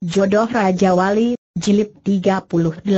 Jodoh Raja Wali, Jilid 38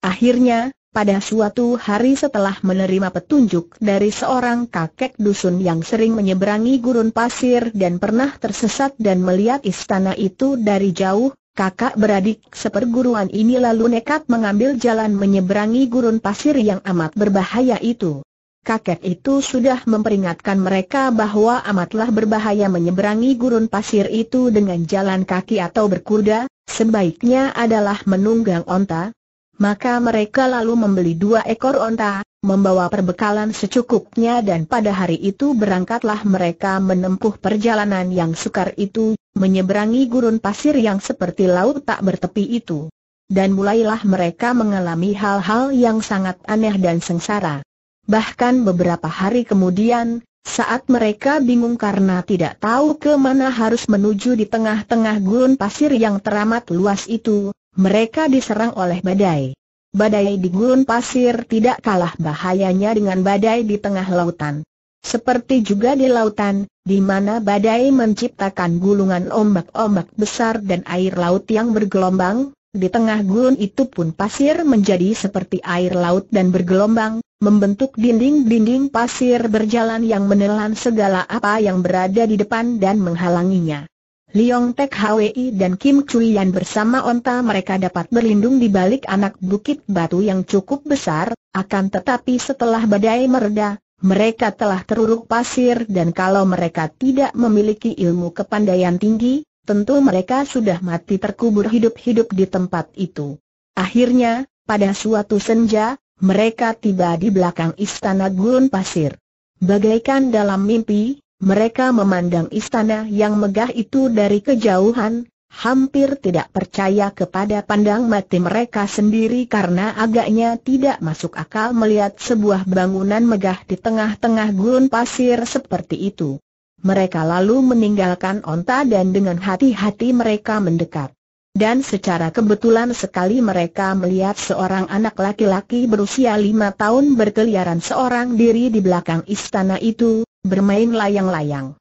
Akhirnya, pada suatu hari setelah menerima petunjuk dari seorang kakek dusun yang sering menyeberangi gurun pasir dan pernah tersesat dan melihat istana itu dari jauh, kakak beradik seperguruan ini lalu nekat mengambil jalan menyeberangi gurun pasir yang amat berbahaya itu kakek itu sudah memperingatkan mereka bahwa amatlah berbahaya menyeberangi gurun pasir itu dengan jalan kaki atau berkuda, sebaiknya adalah menunggang onta. Maka mereka lalu membeli dua ekor onta, membawa perbekalan secukupnya dan pada hari itu berangkatlah mereka menempuh perjalanan yang sukar itu, menyeberangi gurun pasir yang seperti laut tak bertepi itu. Dan mulailah mereka mengalami hal-hal yang sangat aneh dan sengsara. Bahkan beberapa hari kemudian, saat mereka bingung karena tidak tahu ke mana harus menuju di tengah-tengah gurun pasir yang teramat luas itu, mereka diserang oleh badai. Badai di gurun pasir tidak kalah bahayanya dengan badai di tengah lautan. Seperti juga di lautan, di mana badai menciptakan gulungan ombak-ombak besar dan air laut yang bergelombang, di tengah gurun itu pun pasir menjadi seperti air laut dan bergelombang, membentuk dinding-dinding pasir berjalan yang menelan segala apa yang berada di depan dan menghalanginya. Liong Tek Hwi dan Kim Chuyan bersama onta mereka dapat berlindung di balik anak bukit batu yang cukup besar, akan tetapi setelah badai mereda, mereka telah teruruk pasir dan kalau mereka tidak memiliki ilmu kepandaian tinggi, tentu mereka sudah mati terkubur hidup-hidup di tempat itu. Akhirnya, pada suatu senja, mereka tiba di belakang istana gurun pasir. Bagaikan dalam mimpi, mereka memandang istana yang megah itu dari kejauhan, hampir tidak percaya kepada pandang mati mereka sendiri karena agaknya tidak masuk akal melihat sebuah bangunan megah di tengah-tengah gurun pasir seperti itu. Mereka lalu meninggalkan onta dan dengan hati-hati mereka mendekat. Dan secara kebetulan sekali mereka melihat seorang anak laki-laki berusia lima tahun berkeliaran seorang diri di belakang istana itu, bermain layang-layang.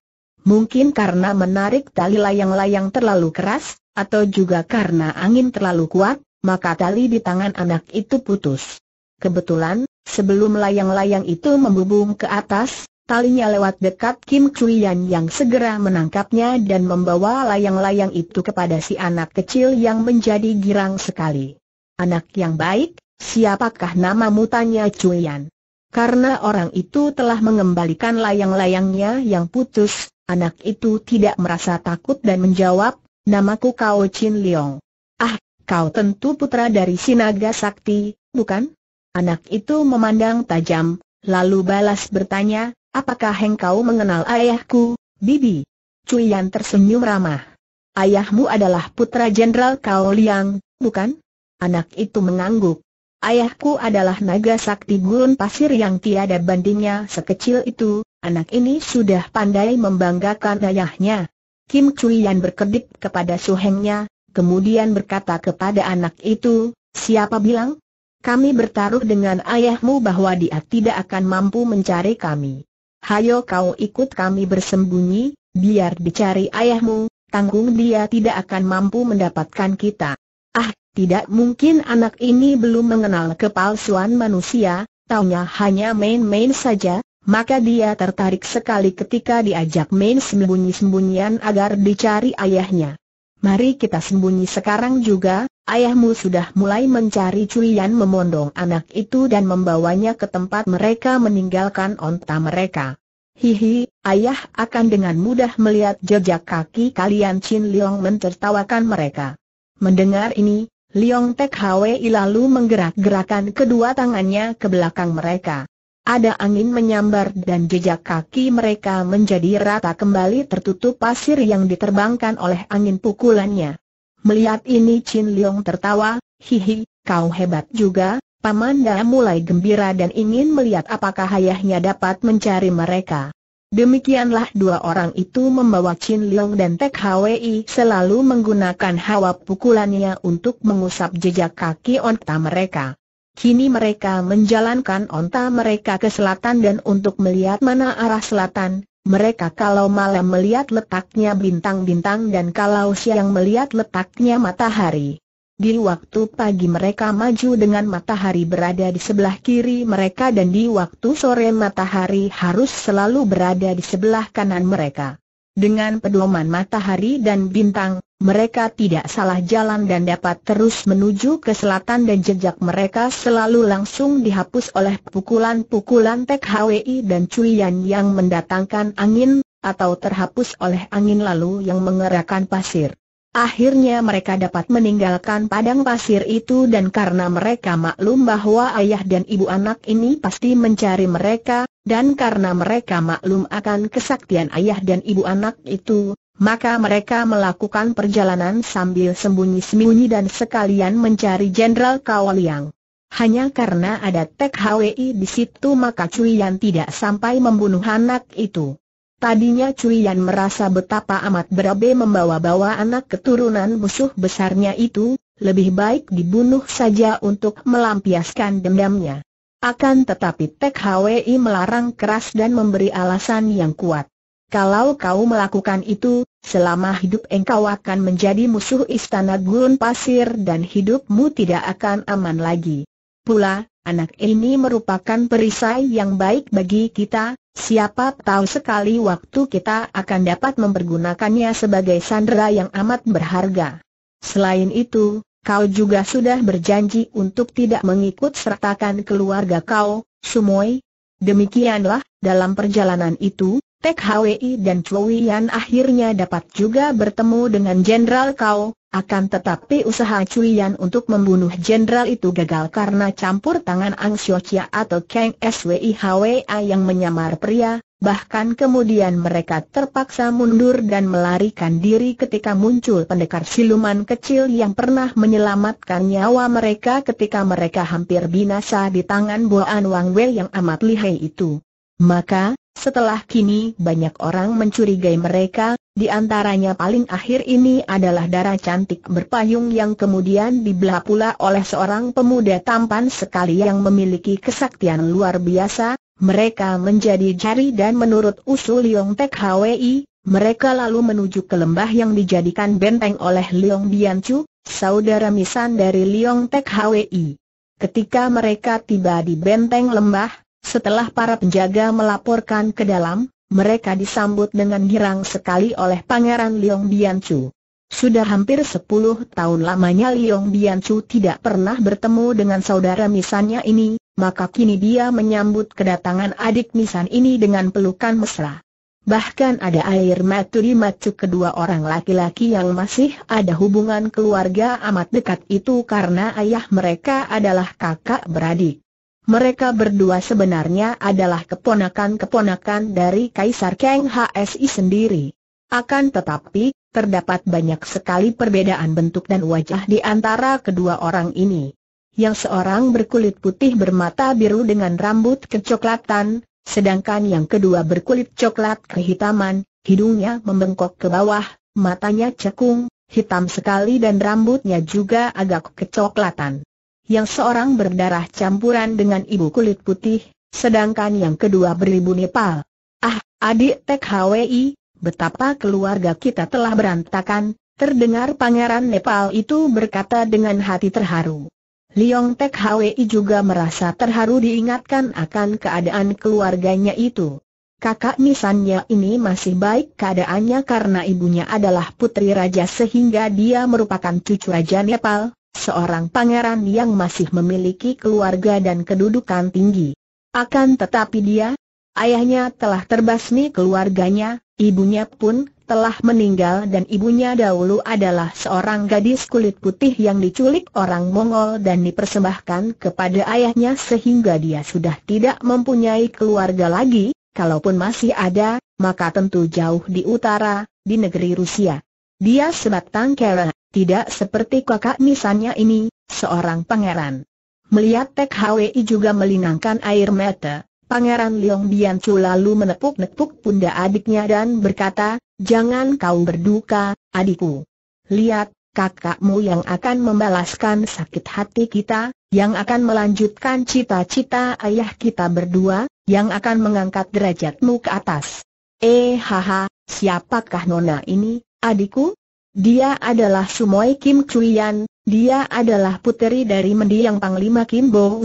Mungkin karena menarik tali layang-layang terlalu keras, atau juga karena angin terlalu kuat, maka tali di tangan anak itu putus. Kebetulan, sebelum layang-layang itu membubung ke atas, talinya lewat dekat Kim Chuyan yang segera menangkapnya dan membawa layang-layang itu kepada si anak kecil yang menjadi girang sekali. Anak yang baik, siapakah namamu tanya Chuyan? Karena orang itu telah mengembalikan layang-layangnya yang putus, anak itu tidak merasa takut dan menjawab, namaku Kao Chin Leong. Ah, kau tentu putra dari Sinaga Sakti, bukan? Anak itu memandang tajam, lalu balas bertanya, Apakah engkau mengenal ayahku, Bibi? Yan tersenyum ramah. Ayahmu adalah putra Jenderal Kao Liang, bukan? Anak itu mengangguk. Ayahku adalah naga sakti gurun pasir yang tiada bandingnya sekecil itu, anak ini sudah pandai membanggakan ayahnya. Kim Yan berkedip kepada Su Hengnya, kemudian berkata kepada anak itu, siapa bilang? Kami bertaruh dengan ayahmu bahwa dia tidak akan mampu mencari kami hayo kau ikut kami bersembunyi, biar dicari ayahmu, tanggung dia tidak akan mampu mendapatkan kita. Ah, tidak mungkin anak ini belum mengenal kepalsuan manusia, taunya hanya main-main saja, maka dia tertarik sekali ketika diajak main sembunyi-sembunyian agar dicari ayahnya. Mari kita sembunyi sekarang juga, Ayahmu sudah mulai mencari Cuiyan memondong anak itu dan membawanya ke tempat mereka meninggalkan onta mereka. Hihi, ayah akan dengan mudah melihat jejak kaki kalian Chin Leong mencertawakan mereka. Mendengar ini, Leong Tek Hwi lalu menggerak-gerakan kedua tangannya ke belakang mereka. Ada angin menyambar dan jejak kaki mereka menjadi rata kembali tertutup pasir yang diterbangkan oleh angin pukulannya. Melihat ini Chin Leong tertawa, hihi, kau hebat juga, Pamanda mulai gembira dan ingin melihat apakah ayahnya dapat mencari mereka. Demikianlah dua orang itu membawa Chin Leong dan Tek Hwi selalu menggunakan hawa pukulannya untuk mengusap jejak kaki onta mereka. Kini mereka menjalankan onta mereka ke selatan dan untuk melihat mana arah selatan, mereka kalau malam melihat letaknya bintang-bintang dan kalau siang melihat letaknya matahari. Di waktu pagi mereka maju dengan matahari berada di sebelah kiri mereka dan di waktu sore matahari harus selalu berada di sebelah kanan mereka. Dengan pedoman matahari dan bintang, mereka tidak salah jalan dan dapat terus menuju ke selatan dan jejak mereka selalu langsung dihapus oleh pukulan-pukulan TKWI dan Cuyan yang mendatangkan angin, atau terhapus oleh angin lalu yang mengerahkan pasir. Akhirnya mereka dapat meninggalkan padang pasir itu dan karena mereka maklum bahwa ayah dan ibu anak ini pasti mencari mereka, dan karena mereka maklum akan kesaktian ayah dan ibu anak itu, maka mereka melakukan perjalanan sambil sembunyi-sembunyi dan sekalian mencari Jenderal Kawaliang. Hanya karena ada Tek HWI di situ maka Cuyan tidak sampai membunuh anak itu. Tadinya Cuyan merasa betapa amat berabe membawa-bawa anak keturunan musuh besarnya itu, lebih baik dibunuh saja untuk melampiaskan dendamnya. Akan tetapi Tek Hwi melarang keras dan memberi alasan yang kuat. Kalau kau melakukan itu, selama hidup engkau akan menjadi musuh istana gurun pasir dan hidupmu tidak akan aman lagi. Pula, anak ini merupakan perisai yang baik bagi kita, siapa tahu sekali waktu kita akan dapat mempergunakannya sebagai sandera yang amat berharga. Selain itu, kau juga sudah berjanji untuk tidak mengikut sertakan keluarga kau, Sumoi. Demikianlah, dalam perjalanan itu, Tek Hwi dan Chui Yan akhirnya dapat juga bertemu dengan Jenderal Kau, akan tetapi usaha Chui Yan untuk membunuh Jenderal itu gagal karena campur tangan Ang Xiu Chia atau Kang Swi Hwa yang menyamar pria, bahkan kemudian mereka terpaksa mundur dan melarikan diri ketika muncul pendekar siluman kecil yang pernah menyelamatkan nyawa mereka ketika mereka hampir binasa di tangan Boan Wang Wei yang amat lihai itu. Maka, setelah kini banyak orang mencurigai mereka, di antaranya paling akhir ini adalah darah cantik berpayung yang kemudian dibelah pula oleh seorang pemuda tampan sekali yang memiliki kesaktian luar biasa, mereka menjadi jari dan menurut usul Liong Tek Hwi, mereka lalu menuju ke lembah yang dijadikan benteng oleh Liong Biancu, saudara misan dari Liong Tek Hwi. Ketika mereka tiba di benteng lembah, setelah para penjaga melaporkan ke dalam, mereka disambut dengan girang sekali oleh Pangeran Liong Biancu. Sudah hampir sepuluh tahun lamanya Liong Biancu tidak pernah bertemu dengan saudara misannya ini, maka kini dia menyambut kedatangan adik nisan ini dengan pelukan mesra. Bahkan ada air di mata kedua orang laki-laki yang masih ada hubungan keluarga amat dekat itu karena ayah mereka adalah kakak beradik. Mereka berdua sebenarnya adalah keponakan-keponakan dari Kaisar Kang HSI sendiri. Akan tetapi, terdapat banyak sekali perbedaan bentuk dan wajah di antara kedua orang ini yang seorang berkulit putih bermata biru dengan rambut kecoklatan, sedangkan yang kedua berkulit coklat kehitaman, hidungnya membengkok ke bawah, matanya cekung, hitam sekali dan rambutnya juga agak kecoklatan. Yang seorang berdarah campuran dengan ibu kulit putih, sedangkan yang kedua beribu Nepal. Ah, adik Tek HWI, betapa keluarga kita telah berantakan, terdengar pangeran Nepal itu berkata dengan hati terharu. Liong Tek Hwi juga merasa terharu diingatkan akan keadaan keluarganya itu. Kakak misannya ini masih baik keadaannya karena ibunya adalah putri raja sehingga dia merupakan cucu raja Nepal, seorang pangeran yang masih memiliki keluarga dan kedudukan tinggi. Akan tetapi dia, ayahnya telah terbasmi keluarganya, ibunya pun telah meninggal dan ibunya dahulu adalah seorang gadis kulit putih yang diculik orang Mongol dan dipersembahkan kepada ayahnya sehingga dia sudah tidak mempunyai keluarga lagi, kalaupun masih ada, maka tentu jauh di utara, di negeri Rusia. Dia sebatang kera, tidak seperti kakak misalnya ini, seorang pangeran. Melihat Tek Hwi juga melinangkan air mata, Pangeran Liong Biancu lalu menepuk-nepuk pundak adiknya dan berkata, Jangan kau berduka, adikku. Lihat, kakakmu yang akan membalaskan sakit hati kita, yang akan melanjutkan cita-cita ayah kita berdua, yang akan mengangkat derajatmu ke atas. Eh haha, siapakah nona ini, adikku? Dia adalah Sumoy Kim Chuyan, dia adalah puteri dari mendiang Panglima Kim Bo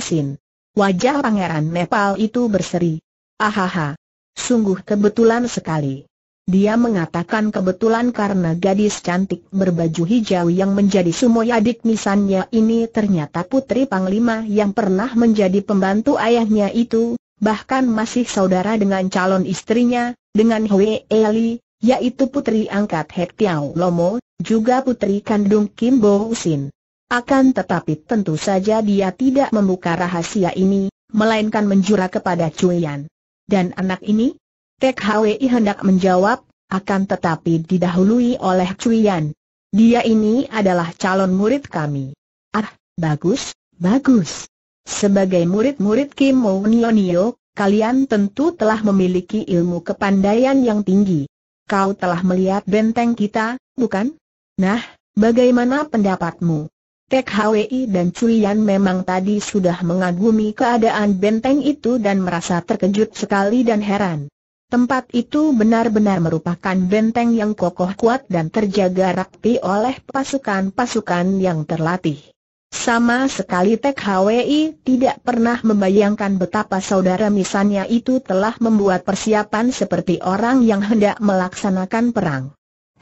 Wajah pangeran Nepal itu berseri. Ahaha. Sungguh kebetulan sekali. Dia mengatakan kebetulan karena gadis cantik berbaju hijau yang menjadi semua adik misannya ini ternyata putri panglima yang pernah menjadi pembantu ayahnya itu, bahkan masih saudara dengan calon istrinya, dengan Hwe Eli, yaitu putri angkat Hek Tiao Lomo, juga putri kandung Kim Bo Sin. Akan tetapi tentu saja dia tidak membuka rahasia ini, melainkan menjura kepada Cuyan. Dan anak ini? Tek Hwi hendak menjawab, akan tetapi didahului oleh Cuyan. Dia ini adalah calon murid kami. Ah, bagus, bagus. Sebagai murid-murid Kim Nio, kalian tentu telah memiliki ilmu kepandaian yang tinggi. Kau telah melihat benteng kita, bukan? Nah, bagaimana pendapatmu? Tek Hwi dan Yan memang tadi sudah mengagumi keadaan benteng itu dan merasa terkejut sekali dan heran. Tempat itu benar-benar merupakan benteng yang kokoh kuat dan terjaga rapi oleh pasukan-pasukan yang terlatih. Sama sekali Tek Hwi tidak pernah membayangkan betapa saudara misalnya itu telah membuat persiapan seperti orang yang hendak melaksanakan perang.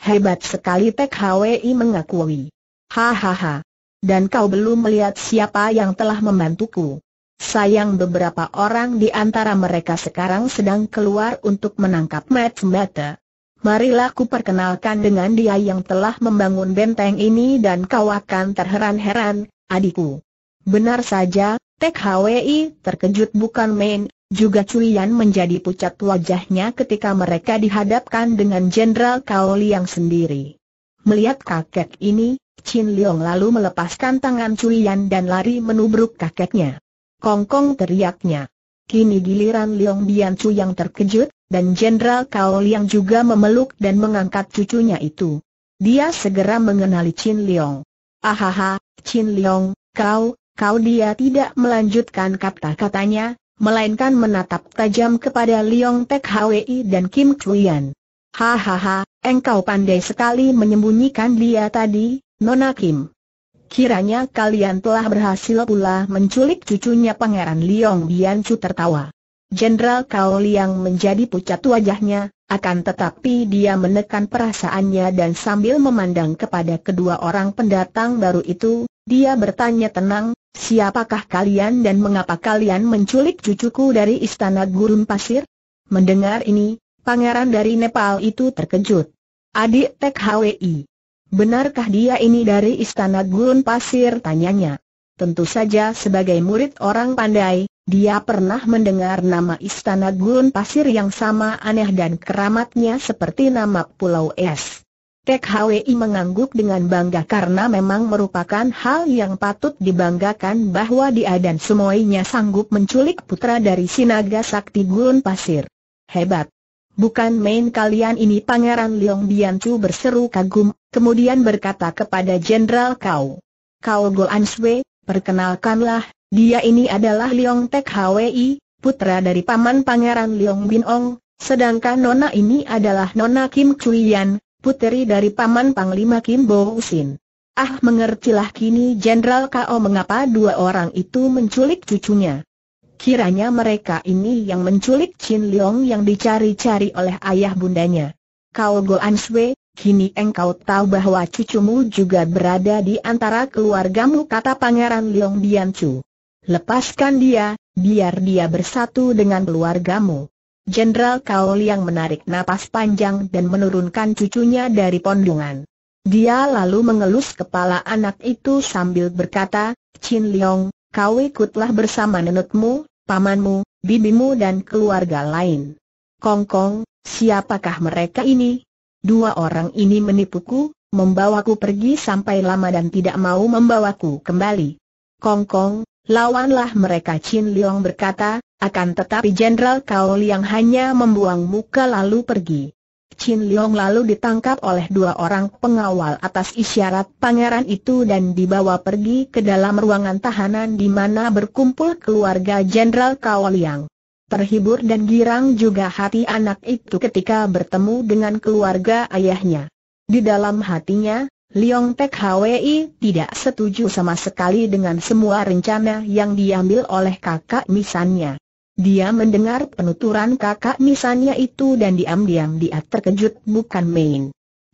Hebat sekali Tek Hwi mengakui. Hahaha dan kau belum melihat siapa yang telah membantuku. Sayang beberapa orang di antara mereka sekarang sedang keluar untuk menangkap Mat Mata. Marilah ku perkenalkan dengan dia yang telah membangun benteng ini dan kau akan terheran-heran, adikku. Benar saja, Hwi terkejut bukan main, juga Yan menjadi pucat wajahnya ketika mereka dihadapkan dengan Jenderal Kaoli yang sendiri. Melihat kakek ini, Chin Leong lalu melepaskan tangan Yan dan lari menubruk kakeknya. Kong Kong teriaknya. Kini giliran Leong Bian Chu yang terkejut, dan Jenderal Kao Liang juga memeluk dan mengangkat cucunya itu. Dia segera mengenali Chin Leong. Ahaha, Chin Leong, kau, kau dia tidak melanjutkan kata-katanya, melainkan menatap tajam kepada Leong Pek Hwi dan Kim Yan. Hahaha, engkau pandai sekali menyembunyikan dia tadi, Nona Kim. Kiranya kalian telah berhasil pula menculik cucunya Pangeran Liong Biancu tertawa. Jenderal Kao Liang menjadi pucat wajahnya, akan tetapi dia menekan perasaannya dan sambil memandang kepada kedua orang pendatang baru itu, dia bertanya tenang, siapakah kalian dan mengapa kalian menculik cucuku dari istana gurun pasir? Mendengar ini, pangeran dari Nepal itu terkejut. Adik Tek HWI. Benarkah dia ini dari istana gurun pasir? Tanyanya. Tentu saja sebagai murid orang pandai, dia pernah mendengar nama istana gurun pasir yang sama aneh dan keramatnya seperti nama pulau es. Tek Hwi mengangguk dengan bangga karena memang merupakan hal yang patut dibanggakan bahwa dia dan semuanya sanggup menculik putra dari Sinaga Sakti Gurun Pasir. Hebat! Bukan main kalian ini Pangeran Leong Bianchu berseru kagum kemudian berkata kepada Jenderal Kau. Kau Goan Sui, perkenalkanlah, dia ini adalah Liong Tek Hwi, putra dari paman pangeran Liong Bin Ong, sedangkan nona ini adalah nona Kim Yan, puteri dari paman panglima Kim Bo Sin. Ah mengertilah kini Jenderal Kau mengapa dua orang itu menculik cucunya. Kiranya mereka ini yang menculik Chin Leong yang dicari-cari oleh ayah bundanya. Kau Goan Sui, Kini engkau tahu bahwa cucumu juga berada di antara keluargamu kata Pangeran Leong Biancu. Lepaskan dia, biar dia bersatu dengan keluargamu. Jenderal Kao Liang menarik napas panjang dan menurunkan cucunya dari pondungan. Dia lalu mengelus kepala anak itu sambil berkata, Chin Leong, kau ikutlah bersama nenekmu, pamanmu, bibimu dan keluarga lain. Kongkong, -kong, siapakah mereka ini? Dua orang ini menipuku, membawaku pergi sampai lama dan tidak mau membawaku kembali. Kong Kong, lawanlah mereka Chin Liang berkata, akan tetapi Jenderal Kao Liang hanya membuang muka lalu pergi. Chin Liang lalu ditangkap oleh dua orang pengawal atas isyarat pangeran itu dan dibawa pergi ke dalam ruangan tahanan di mana berkumpul keluarga Jenderal Kao Liang terhibur dan girang juga hati anak itu ketika bertemu dengan keluarga ayahnya. Di dalam hatinya, Liong Pek Hwi tidak setuju sama sekali dengan semua rencana yang diambil oleh kakak misannya. Dia mendengar penuturan kakak misannya itu dan diam-diam dia terkejut bukan main.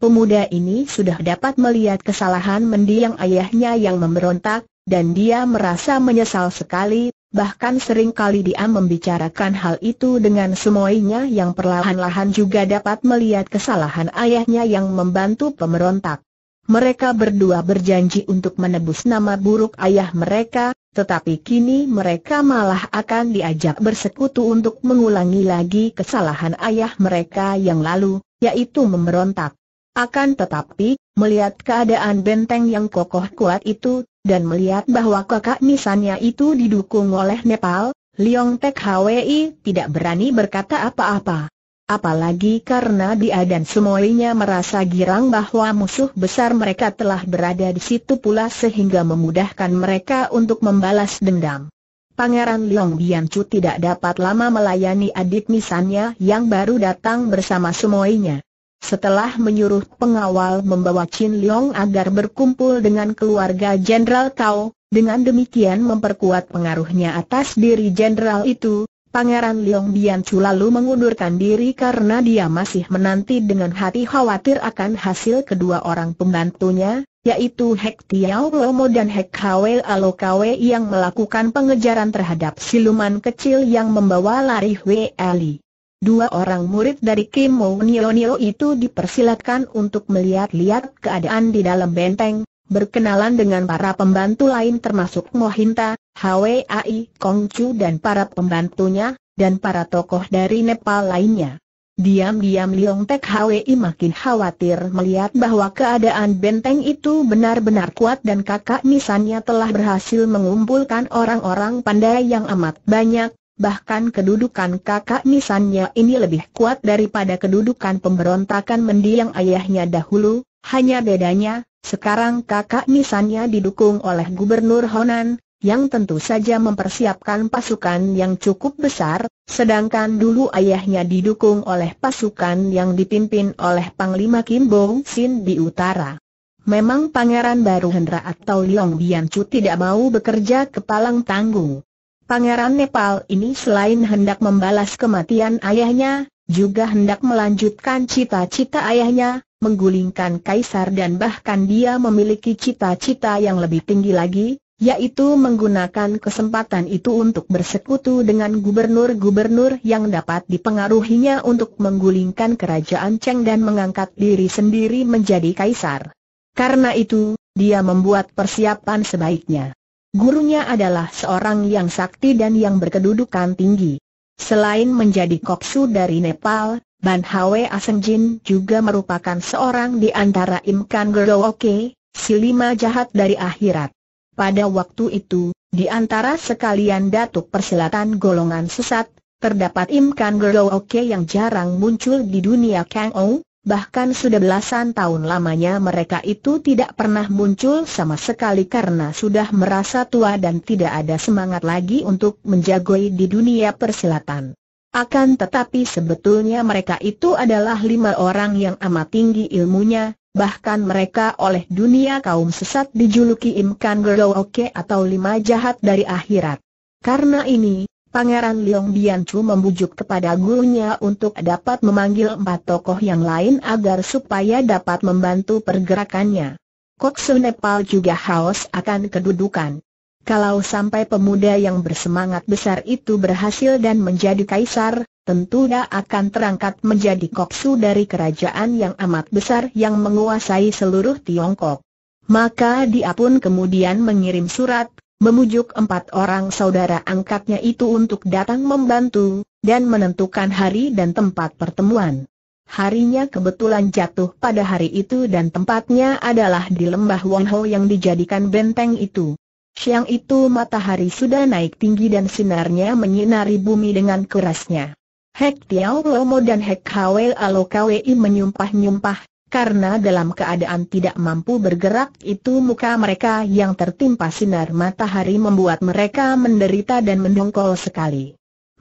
Pemuda ini sudah dapat melihat kesalahan mendiang ayahnya yang memberontak, dan dia merasa menyesal sekali, bahkan sering kali dia membicarakan hal itu dengan semuanya yang perlahan-lahan juga dapat melihat kesalahan ayahnya yang membantu pemberontak. Mereka berdua berjanji untuk menebus nama buruk ayah mereka, tetapi kini mereka malah akan diajak bersekutu untuk mengulangi lagi kesalahan ayah mereka yang lalu, yaitu memberontak. Akan tetapi, melihat keadaan benteng yang kokoh kuat itu, dan melihat bahwa kakak nisannya itu didukung oleh Nepal, Liong Tek Hwi tidak berani berkata apa-apa. Apalagi karena dia dan semuanya merasa girang bahwa musuh besar mereka telah berada di situ pula sehingga memudahkan mereka untuk membalas dendam. Pangeran Liong Biancu tidak dapat lama melayani adik misalnya yang baru datang bersama semuanya setelah menyuruh pengawal membawa Chin Leong agar berkumpul dengan keluarga Jenderal Tao, dengan demikian memperkuat pengaruhnya atas diri jenderal itu, Pangeran Leong Biancu lalu mengundurkan diri karena dia masih menanti dengan hati khawatir akan hasil kedua orang pembantunya, yaitu Hek Tiao Lomo dan Hek Hwe Alokawe yang melakukan pengejaran terhadap siluman kecil yang membawa lari Hwe Ali. Dua orang murid dari Kim Mo Nio Nio itu dipersilakan untuk melihat-lihat keadaan di dalam benteng, berkenalan dengan para pembantu lain termasuk Mohinta, Hwai, Kongju dan para pembantunya, dan para tokoh dari Nepal lainnya. Diam-diam Liong Tek Hwai makin khawatir melihat bahwa keadaan benteng itu benar-benar kuat dan kakak misannya telah berhasil mengumpulkan orang-orang pandai yang amat banyak, bahkan kedudukan kakak nisannya ini lebih kuat daripada kedudukan pemberontakan mendiang ayahnya dahulu, hanya bedanya, sekarang kakak nisannya didukung oleh Gubernur Honan, yang tentu saja mempersiapkan pasukan yang cukup besar, sedangkan dulu ayahnya didukung oleh pasukan yang dipimpin oleh Panglima Kim Bong Sin di utara. Memang Pangeran Baru Hendra atau Liong Chu tidak mau bekerja kepalang tanggung, Pangeran Nepal ini selain hendak membalas kematian ayahnya, juga hendak melanjutkan cita-cita ayahnya, menggulingkan kaisar dan bahkan dia memiliki cita-cita yang lebih tinggi lagi, yaitu menggunakan kesempatan itu untuk bersekutu dengan gubernur-gubernur yang dapat dipengaruhinya untuk menggulingkan kerajaan Cheng dan mengangkat diri sendiri menjadi kaisar. Karena itu, dia membuat persiapan sebaiknya. Gurunya adalah seorang yang sakti dan yang berkedudukan tinggi. Selain menjadi koksu dari Nepal, Ban Hwe Aseng Jin juga merupakan seorang di antara Imkan Gerooke, si lima jahat dari akhirat. Pada waktu itu, di antara sekalian datuk persilatan golongan sesat, terdapat Imkan Gerooke yang jarang muncul di dunia Kang Ou, Bahkan sudah belasan tahun lamanya mereka itu tidak pernah muncul sama sekali karena sudah merasa tua dan tidak ada semangat lagi untuk menjagoi di dunia persilatan. Akan tetapi sebetulnya mereka itu adalah lima orang yang amat tinggi ilmunya, bahkan mereka oleh dunia kaum sesat dijuluki Imkan Gerooke atau lima jahat dari akhirat. Karena ini, Pangeran Liong Bianchu membujuk kepada gurunya untuk dapat memanggil empat tokoh yang lain agar supaya dapat membantu pergerakannya. Koksu Nepal juga haus akan kedudukan. Kalau sampai pemuda yang bersemangat besar itu berhasil dan menjadi kaisar, tentu dia akan terangkat menjadi koksu dari kerajaan yang amat besar yang menguasai seluruh Tiongkok. Maka dia pun kemudian mengirim surat memujuk empat orang saudara angkatnya itu untuk datang membantu, dan menentukan hari dan tempat pertemuan. Harinya kebetulan jatuh pada hari itu dan tempatnya adalah di lembah Wonho yang dijadikan benteng itu. Siang itu matahari sudah naik tinggi dan sinarnya menyinari bumi dengan kerasnya. Hek Tiao Lomo dan Hek Hwe Alo Kwi menyumpah-nyumpah, karena dalam keadaan tidak mampu bergerak itu muka mereka yang tertimpa sinar matahari membuat mereka menderita dan mendongkol sekali.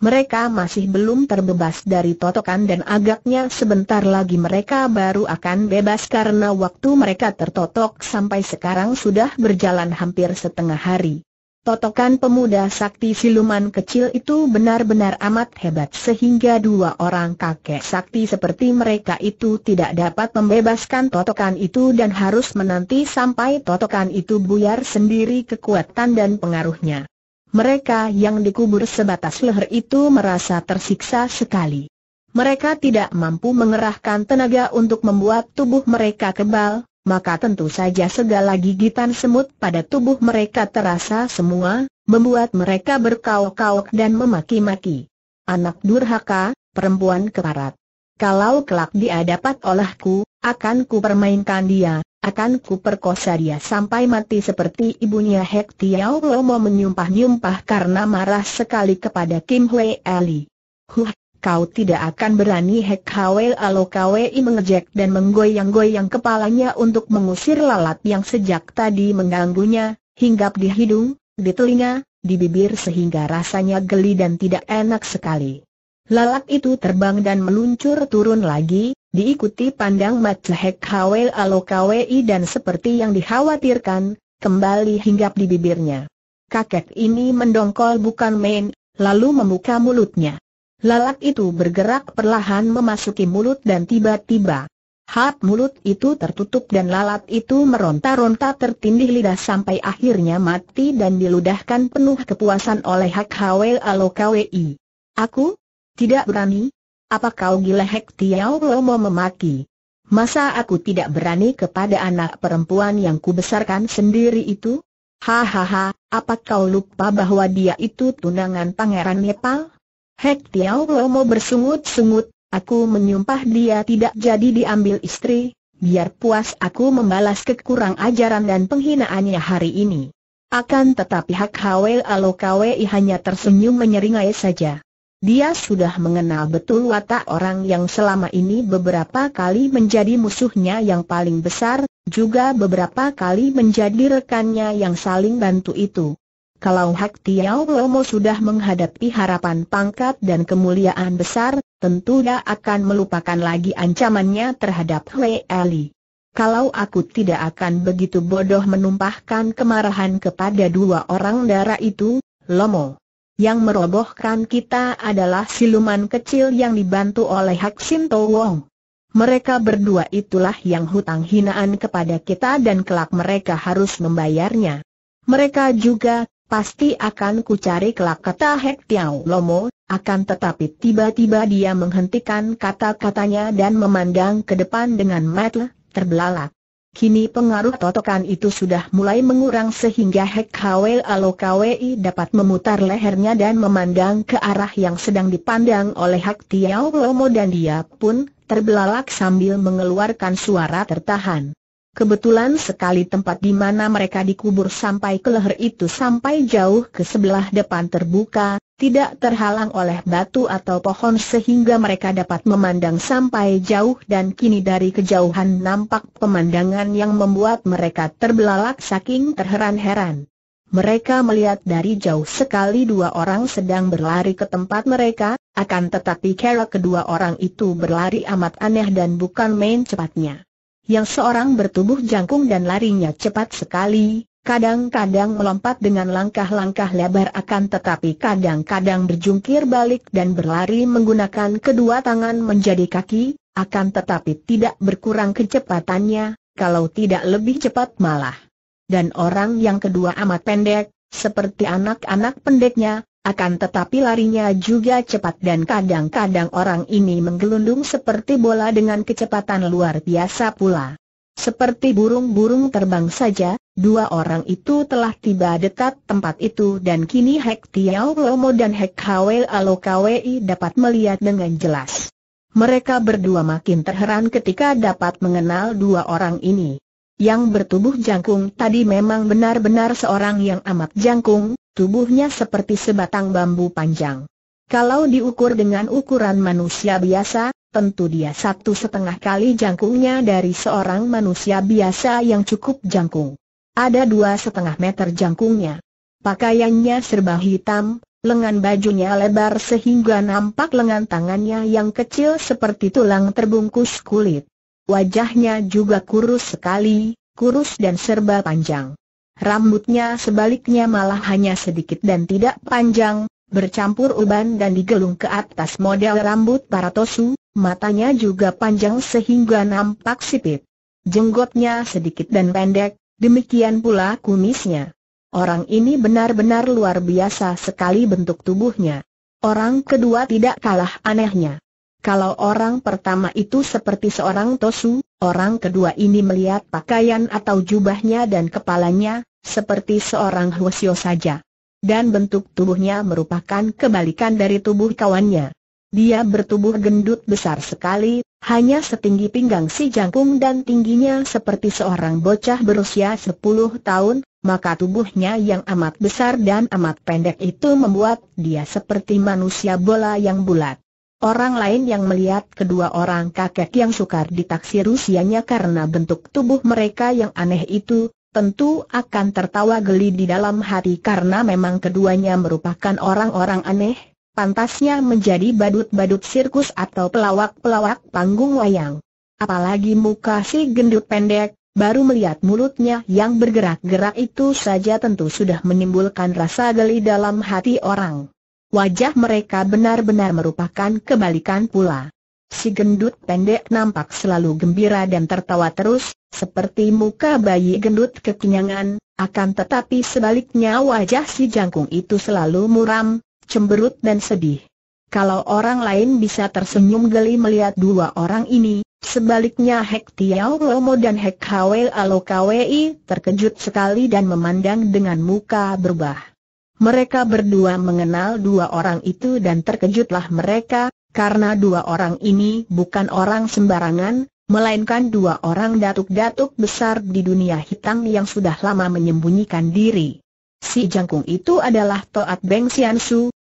Mereka masih belum terbebas dari totokan dan agaknya sebentar lagi mereka baru akan bebas karena waktu mereka tertotok sampai sekarang sudah berjalan hampir setengah hari. Totokan pemuda sakti siluman kecil itu benar-benar amat hebat sehingga dua orang kakek sakti seperti mereka itu tidak dapat membebaskan totokan itu dan harus menanti sampai totokan itu buyar sendiri kekuatan dan pengaruhnya. Mereka yang dikubur sebatas leher itu merasa tersiksa sekali. Mereka tidak mampu mengerahkan tenaga untuk membuat tubuh mereka kebal, maka tentu saja segala gigitan semut pada tubuh mereka terasa semua, membuat mereka berkauk-kauk dan memaki-maki. Anak durhaka, perempuan keparat. Kalau kelak dia dapat olahku, akan ku permainkan dia, akan ku perkosa dia sampai mati seperti ibunya Hek Tiao Lomo menyumpah-nyumpah karena marah sekali kepada Kim Hui Ali. Huh, kau tidak akan berani Hek Hwel Alokawei mengejek dan menggoyang-goyang kepalanya untuk mengusir lalat yang sejak tadi mengganggunya, hinggap di hidung, di telinga, di bibir sehingga rasanya geli dan tidak enak sekali. Lalat itu terbang dan meluncur turun lagi, diikuti pandang mata Hek Hwel Alokawei dan seperti yang dikhawatirkan, kembali hinggap di bibirnya. Kakek ini mendongkol bukan main, lalu membuka mulutnya. Lalat itu bergerak perlahan memasuki mulut dan tiba-tiba Hap mulut itu tertutup dan lalat itu meronta-ronta tertindih lidah sampai akhirnya mati dan diludahkan penuh kepuasan oleh Hak Hwe KWI. Aku? Tidak berani? Apa kau gila Hek Tiao Lomo memaki? Masa aku tidak berani kepada anak perempuan yang kubesarkan sendiri itu? Hahaha, apa kau lupa bahwa dia itu tunangan pangeran Nepal? Hek Tiao Lomo bersungut-sungut, aku menyumpah dia tidak jadi diambil istri, biar puas aku membalas kekurang ajaran dan penghinaannya hari ini. Akan tetapi Hak alo kwei hanya tersenyum menyeringai saja. Dia sudah mengenal betul watak orang yang selama ini beberapa kali menjadi musuhnya yang paling besar, juga beberapa kali menjadi rekannya yang saling bantu itu kalau Hak Tiao Lomo sudah menghadapi harapan pangkat dan kemuliaan besar, tentu dia akan melupakan lagi ancamannya terhadap Hui Ali. Kalau aku tidak akan begitu bodoh menumpahkan kemarahan kepada dua orang darah itu, Lomo. Yang merobohkan kita adalah siluman kecil yang dibantu oleh Hak Sinto Wong. Mereka berdua itulah yang hutang hinaan kepada kita dan kelak mereka harus membayarnya. Mereka juga, Pasti akan kucari kelak kata Hek Tiau Lomo, akan tetapi tiba-tiba dia menghentikan kata-katanya dan memandang ke depan dengan mata terbelalak. Kini pengaruh totokan itu sudah mulai mengurang sehingga Hek Alo Alokwi dapat memutar lehernya dan memandang ke arah yang sedang dipandang oleh Hek Tiau Lomo dan dia pun terbelalak sambil mengeluarkan suara tertahan. Kebetulan sekali tempat di mana mereka dikubur sampai ke leher itu sampai jauh ke sebelah depan terbuka, tidak terhalang oleh batu atau pohon sehingga mereka dapat memandang sampai jauh dan kini dari kejauhan nampak pemandangan yang membuat mereka terbelalak saking terheran-heran. Mereka melihat dari jauh sekali dua orang sedang berlari ke tempat mereka, akan tetapi cara kedua orang itu berlari amat aneh dan bukan main cepatnya yang seorang bertubuh jangkung dan larinya cepat sekali, kadang-kadang melompat dengan langkah-langkah lebar akan tetapi kadang-kadang berjungkir balik dan berlari menggunakan kedua tangan menjadi kaki, akan tetapi tidak berkurang kecepatannya, kalau tidak lebih cepat malah. Dan orang yang kedua amat pendek, seperti anak-anak pendeknya, akan tetapi larinya juga cepat dan kadang-kadang orang ini menggelundung seperti bola dengan kecepatan luar biasa pula. Seperti burung-burung terbang saja, dua orang itu telah tiba dekat tempat itu dan kini Hek Tiao Lomo dan Hek Alo Alokawei dapat melihat dengan jelas. Mereka berdua makin terheran ketika dapat mengenal dua orang ini. Yang bertubuh jangkung tadi memang benar-benar seorang yang amat jangkung, Tubuhnya seperti sebatang bambu panjang. Kalau diukur dengan ukuran manusia biasa, tentu dia satu setengah kali jangkungnya dari seorang manusia biasa yang cukup jangkung. Ada dua setengah meter jangkungnya. Pakaiannya serba hitam, lengan bajunya lebar sehingga nampak lengan tangannya yang kecil seperti tulang terbungkus kulit. Wajahnya juga kurus sekali, kurus dan serba panjang. Rambutnya sebaliknya malah hanya sedikit dan tidak panjang, bercampur uban dan digelung ke atas model rambut para tosu, matanya juga panjang sehingga nampak sipit. Jenggotnya sedikit dan pendek, demikian pula kumisnya. Orang ini benar-benar luar biasa sekali bentuk tubuhnya. Orang kedua tidak kalah anehnya. Kalau orang pertama itu seperti seorang tosu, orang kedua ini melihat pakaian atau jubahnya dan kepalanya, seperti seorang huasio saja. Dan bentuk tubuhnya merupakan kebalikan dari tubuh kawannya. Dia bertubuh gendut besar sekali, hanya setinggi pinggang si jangkung dan tingginya seperti seorang bocah berusia 10 tahun, maka tubuhnya yang amat besar dan amat pendek itu membuat dia seperti manusia bola yang bulat. Orang lain yang melihat kedua orang kakek yang sukar ditaksir usianya karena bentuk tubuh mereka yang aneh itu, tentu akan tertawa geli di dalam hati karena memang keduanya merupakan orang-orang aneh, pantasnya menjadi badut-badut sirkus atau pelawak-pelawak panggung wayang. Apalagi muka si gendut pendek, baru melihat mulutnya yang bergerak-gerak itu saja tentu sudah menimbulkan rasa geli dalam hati orang. Wajah mereka benar-benar merupakan kebalikan pula. Si gendut pendek nampak selalu gembira dan tertawa terus, seperti muka bayi gendut kekenyangan, akan tetapi sebaliknya wajah si jangkung itu selalu muram, cemberut dan sedih. Kalau orang lain bisa tersenyum geli melihat dua orang ini, Sebaliknya Hek Tiao Lomo dan Hek Hwe Alo terkejut sekali dan memandang dengan muka berubah. Mereka berdua mengenal dua orang itu dan terkejutlah mereka, karena dua orang ini bukan orang sembarangan, melainkan dua orang datuk-datuk besar di dunia hitam yang sudah lama menyembunyikan diri. Si jangkung itu adalah Toat Beng Sian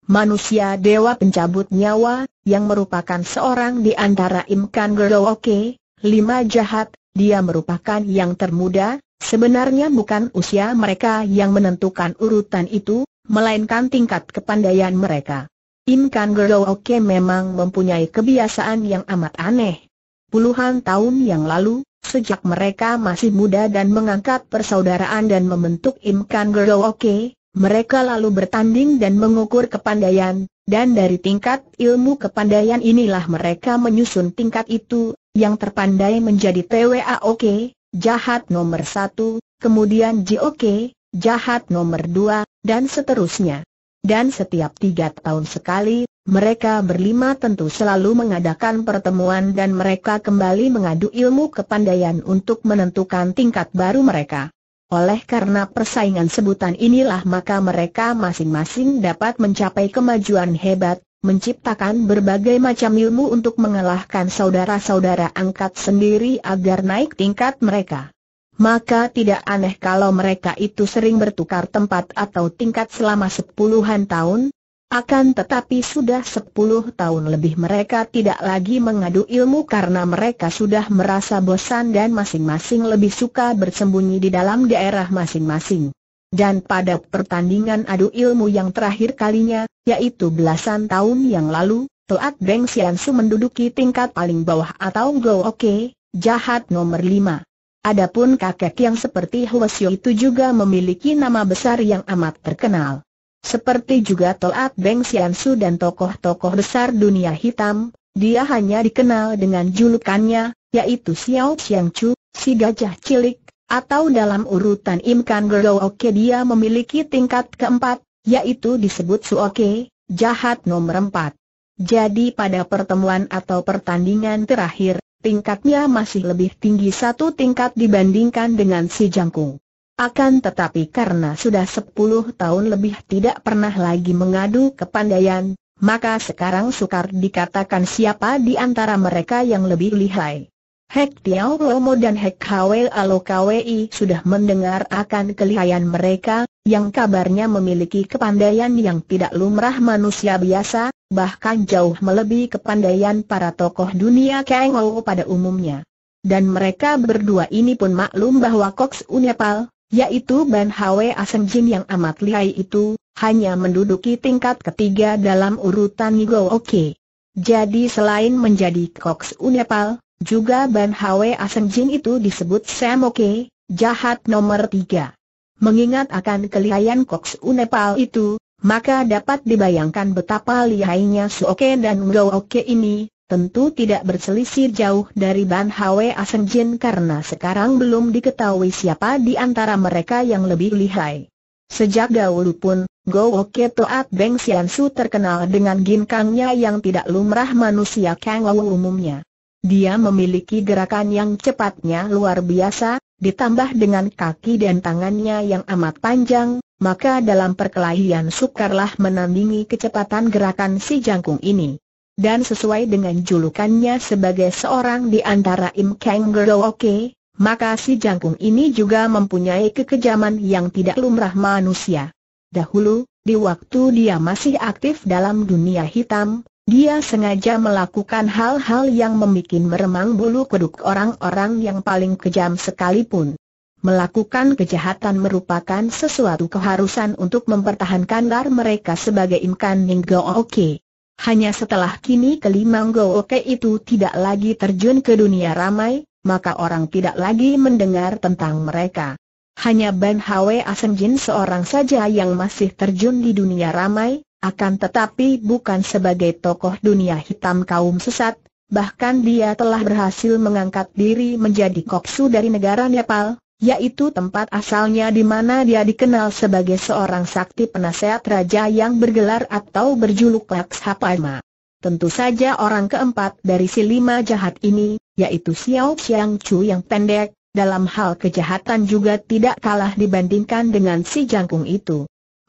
manusia dewa pencabut nyawa, yang merupakan seorang di antara Imkan Gerooke, lima jahat, dia merupakan yang termuda, sebenarnya bukan usia mereka yang menentukan urutan itu, melainkan tingkat kepandaian mereka. Im Kan Gero Oke memang mempunyai kebiasaan yang amat aneh. Puluhan tahun yang lalu, sejak mereka masih muda dan mengangkat persaudaraan dan membentuk Im Kan Gero Oke, mereka lalu bertanding dan mengukur kepandaian, dan dari tingkat ilmu kepandaian inilah mereka menyusun tingkat itu, yang terpandai menjadi TWA Oke, jahat nomor satu, kemudian JOK, jahat nomor dua, dan seterusnya. Dan setiap tiga tahun sekali, mereka berlima tentu selalu mengadakan pertemuan dan mereka kembali mengadu ilmu kepandaian untuk menentukan tingkat baru mereka. Oleh karena persaingan sebutan inilah maka mereka masing-masing dapat mencapai kemajuan hebat, menciptakan berbagai macam ilmu untuk mengalahkan saudara-saudara angkat sendiri agar naik tingkat mereka maka tidak aneh kalau mereka itu sering bertukar tempat atau tingkat selama sepuluhan tahun, akan tetapi sudah sepuluh tahun lebih mereka tidak lagi mengadu ilmu karena mereka sudah merasa bosan dan masing-masing lebih suka bersembunyi di dalam daerah masing-masing. Dan pada pertandingan adu ilmu yang terakhir kalinya, yaitu belasan tahun yang lalu, Toat Beng Su menduduki tingkat paling bawah atau Go Oke, jahat nomor lima. Adapun kakek yang seperti Huasio itu juga memiliki nama besar yang amat terkenal. Seperti juga Toat Beng Siansu dan tokoh-tokoh besar dunia hitam, dia hanya dikenal dengan julukannya, yaitu Xiao Xiangchu, si gajah cilik, atau dalam urutan Imkan Gero Oke dia memiliki tingkat keempat, yaitu disebut Oke, jahat nomor empat. Jadi pada pertemuan atau pertandingan terakhir, tingkatnya masih lebih tinggi satu tingkat dibandingkan dengan si jangkung. Akan tetapi karena sudah sepuluh tahun lebih tidak pernah lagi mengadu kepandaian, maka sekarang sukar dikatakan siapa di antara mereka yang lebih lihai. Hek Tiao Lomo dan Hek Hwe Alo Kwei sudah mendengar akan kelihayan mereka, yang kabarnya memiliki kepandaian yang tidak lumrah manusia biasa, bahkan jauh melebihi kepandaian para tokoh dunia Kengou pada umumnya. Dan mereka berdua ini pun maklum bahwa Koks Unepal, yaitu Ban Hwe Jin yang amat lihai itu, hanya menduduki tingkat ketiga dalam urutan Ngo Oke. Jadi selain menjadi Koks Unepal, juga Ban Hwe Aseng Jin itu disebut Samoke, jahat nomor tiga. Mengingat akan kelihayan Koks Unepal itu, maka dapat dibayangkan betapa lihainya Suoke dan Ngooke ini, tentu tidak berselisih jauh dari Ban Hwe Aseng Jin karena sekarang belum diketahui siapa di antara mereka yang lebih lihai. Sejak dahulu pun, Oke Toat Beng Sian Su terkenal dengan ginkangnya yang tidak lumrah manusia Kang umumnya. Dia memiliki gerakan yang cepatnya luar biasa, ditambah dengan kaki dan tangannya yang amat panjang, maka dalam perkelahian sukarlah menandingi kecepatan gerakan si jangkung ini. Dan sesuai dengan julukannya sebagai seorang di antara Im Kang Oke, maka si jangkung ini juga mempunyai kekejaman yang tidak lumrah manusia. Dahulu, di waktu dia masih aktif dalam dunia hitam, dia sengaja melakukan hal-hal yang membuat meremang bulu kuduk orang-orang yang paling kejam sekalipun. Melakukan kejahatan merupakan sesuatu keharusan untuk mempertahankan gar mereka sebagai imkan Ninggo Oke. Hanya setelah kini kelima ninggo Oke itu tidak lagi terjun ke dunia ramai, maka orang tidak lagi mendengar tentang mereka. Hanya Ben Hwe Asenjin seorang saja yang masih terjun di dunia ramai, akan tetapi bukan sebagai tokoh dunia hitam kaum sesat, bahkan dia telah berhasil mengangkat diri menjadi koksu dari negara Nepal, yaitu tempat asalnya di mana dia dikenal sebagai seorang sakti penasehat raja yang bergelar atau berjuluk Lakshapaima. Tentu saja orang keempat dari si lima jahat ini, yaitu Xiao Xiang Chu yang pendek, dalam hal kejahatan juga tidak kalah dibandingkan dengan si jangkung itu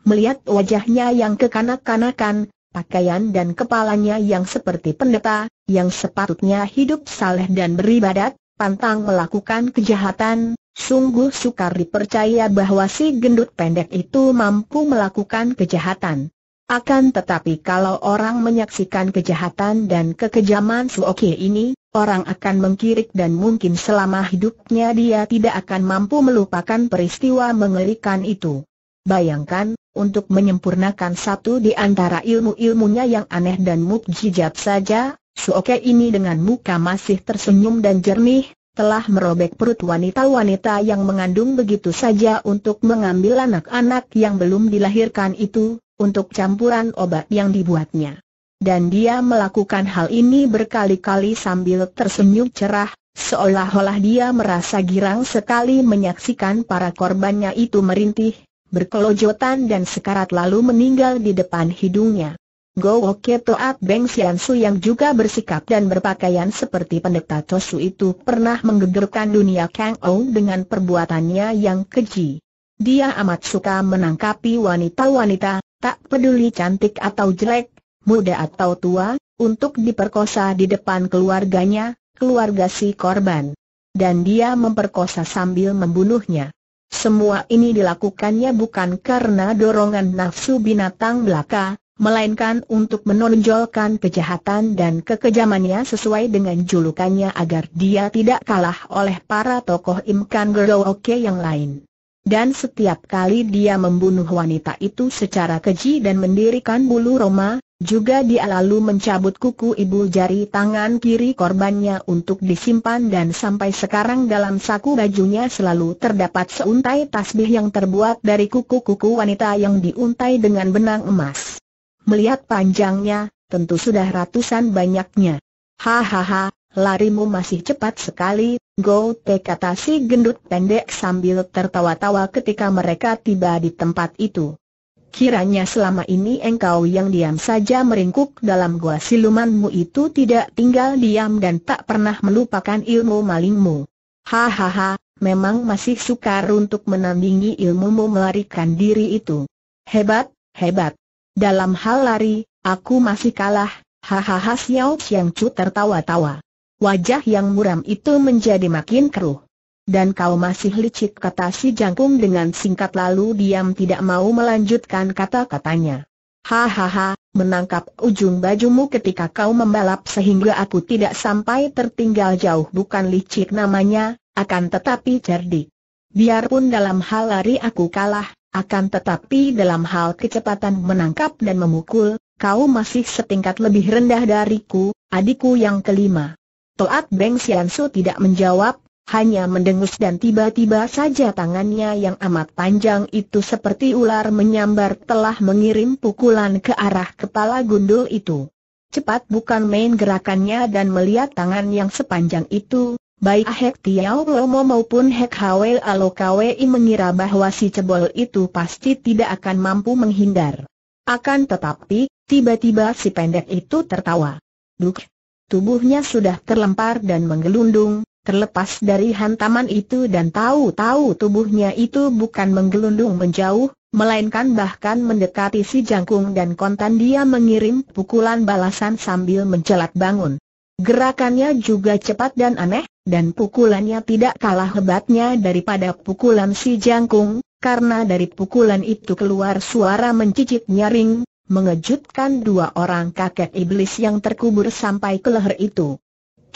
melihat wajahnya yang kekanak-kanakan, pakaian dan kepalanya yang seperti pendeta, yang sepatutnya hidup saleh dan beribadat, pantang melakukan kejahatan, sungguh sukar dipercaya bahwa si gendut pendek itu mampu melakukan kejahatan. Akan tetapi kalau orang menyaksikan kejahatan dan kekejaman Suoke ini, orang akan mengkirik dan mungkin selama hidupnya dia tidak akan mampu melupakan peristiwa mengerikan itu. Bayangkan, untuk menyempurnakan satu di antara ilmu-ilmunya yang aneh dan mukjizat saja, Suoke ini dengan muka masih tersenyum dan jernih, telah merobek perut wanita-wanita yang mengandung begitu saja untuk mengambil anak-anak yang belum dilahirkan itu, untuk campuran obat yang dibuatnya. Dan dia melakukan hal ini berkali-kali sambil tersenyum cerah, seolah-olah dia merasa girang sekali menyaksikan para korbannya itu merintih, berkelojotan dan sekarat lalu meninggal di depan hidungnya. Gowo Ketoat Beng Sian Su yang juga bersikap dan berpakaian seperti pendeta Tosu itu pernah menggegerkan dunia Kang Ou dengan perbuatannya yang keji. Dia amat suka menangkapi wanita-wanita, tak peduli cantik atau jelek, muda atau tua, untuk diperkosa di depan keluarganya, keluarga si korban. Dan dia memperkosa sambil membunuhnya. Semua ini dilakukannya bukan karena dorongan nafsu binatang belaka, melainkan untuk menonjolkan kejahatan dan kekejamannya sesuai dengan julukannya agar dia tidak kalah oleh para tokoh Imkan Gerooke yang lain. Dan setiap kali dia membunuh wanita itu secara keji dan mendirikan bulu roma, juga dia lalu mencabut kuku ibu jari tangan kiri korbannya untuk disimpan dan sampai sekarang dalam saku bajunya selalu terdapat seuntai tasbih yang terbuat dari kuku-kuku wanita yang diuntai dengan benang emas. Melihat panjangnya, tentu sudah ratusan banyaknya. Hahaha, larimu masih cepat sekali, Go Te kata si gendut pendek sambil tertawa-tawa ketika mereka tiba di tempat itu. Kiranya selama ini engkau yang diam saja meringkuk dalam gua silumanmu itu tidak tinggal diam dan tak pernah melupakan ilmu malingmu. Hahaha, memang masih sukar untuk menandingi ilmumu melarikan diri itu. Hebat, hebat. Dalam hal lari, aku masih kalah, hahaha Xiao Qiang Chu tertawa-tawa. Wajah yang muram itu menjadi makin keruh dan kau masih licik kata si jangkung dengan singkat lalu diam tidak mau melanjutkan kata-katanya. Hahaha, menangkap ujung bajumu ketika kau membalap sehingga aku tidak sampai tertinggal jauh bukan licik namanya, akan tetapi cerdik. Biarpun dalam hal lari aku kalah, akan tetapi dalam hal kecepatan menangkap dan memukul, kau masih setingkat lebih rendah dariku, adikku yang kelima. Toat Beng Siansu tidak menjawab, hanya mendengus dan tiba-tiba saja tangannya yang amat panjang itu seperti ular menyambar telah mengirim pukulan ke arah kepala gundul itu. Cepat bukan main gerakannya dan melihat tangan yang sepanjang itu, baik Hek Tiao Lomo maupun Hek Hawel Alokawi mengira bahwa si cebol itu pasti tidak akan mampu menghindar. Akan tetapi, tiba-tiba si pendek itu tertawa. Duk! Tubuhnya sudah terlempar dan menggelundung, terlepas dari hantaman itu dan tahu-tahu tubuhnya itu bukan menggelundung menjauh, melainkan bahkan mendekati si jangkung dan kontan dia mengirim pukulan balasan sambil mencelat bangun. Gerakannya juga cepat dan aneh, dan pukulannya tidak kalah hebatnya daripada pukulan si jangkung, karena dari pukulan itu keluar suara mencicit nyaring, mengejutkan dua orang kakek iblis yang terkubur sampai ke leher itu.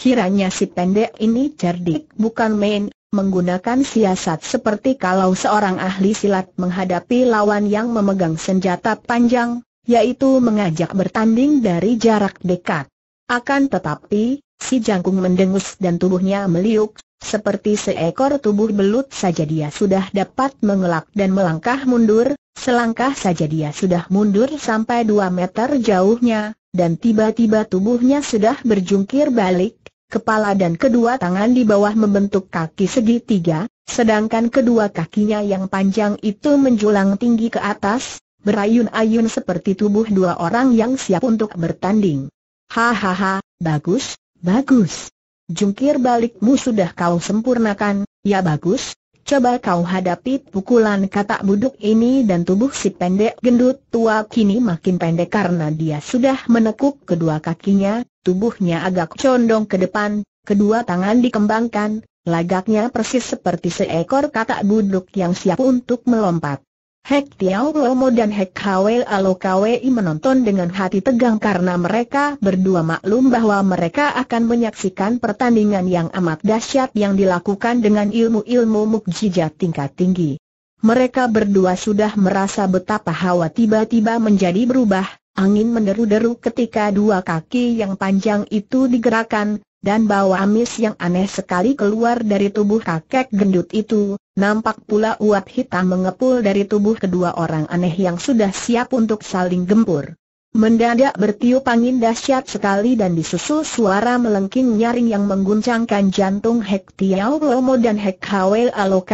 Kiranya si pendek ini cerdik bukan main, menggunakan siasat seperti kalau seorang ahli silat menghadapi lawan yang memegang senjata panjang, yaitu mengajak bertanding dari jarak dekat. Akan tetapi, si jangkung mendengus dan tubuhnya meliuk, seperti seekor tubuh belut saja dia sudah dapat mengelak dan melangkah mundur, selangkah saja dia sudah mundur sampai 2 meter jauhnya, dan tiba-tiba tubuhnya sudah berjungkir balik, kepala dan kedua tangan di bawah membentuk kaki segitiga, sedangkan kedua kakinya yang panjang itu menjulang tinggi ke atas, berayun-ayun seperti tubuh dua orang yang siap untuk bertanding. Hahaha, bagus, bagus. Jungkir balikmu sudah kau sempurnakan, ya bagus, Coba kau hadapi pukulan katak buduk ini dan tubuh si pendek gendut tua kini makin pendek karena dia sudah menekuk kedua kakinya, tubuhnya agak condong ke depan, kedua tangan dikembangkan, lagaknya persis seperti seekor katak buduk yang siap untuk melompat. Hek Tiao Lomo dan Hek Hwe Alo Kwi menonton dengan hati tegang karena mereka berdua maklum bahwa mereka akan menyaksikan pertandingan yang amat dahsyat yang dilakukan dengan ilmu-ilmu mukjizat tingkat tinggi. Mereka berdua sudah merasa betapa hawa tiba-tiba menjadi berubah, angin menderu-deru ketika dua kaki yang panjang itu digerakkan, dan bau amis yang aneh sekali keluar dari tubuh kakek gendut itu, Nampak pula uap hitam mengepul dari tubuh kedua orang aneh yang sudah siap untuk saling gempur. Mendadak bertiup angin dahsyat sekali dan disusul suara melengking nyaring yang mengguncangkan jantung Hek Tiao Lomo dan Hek Hwe Alo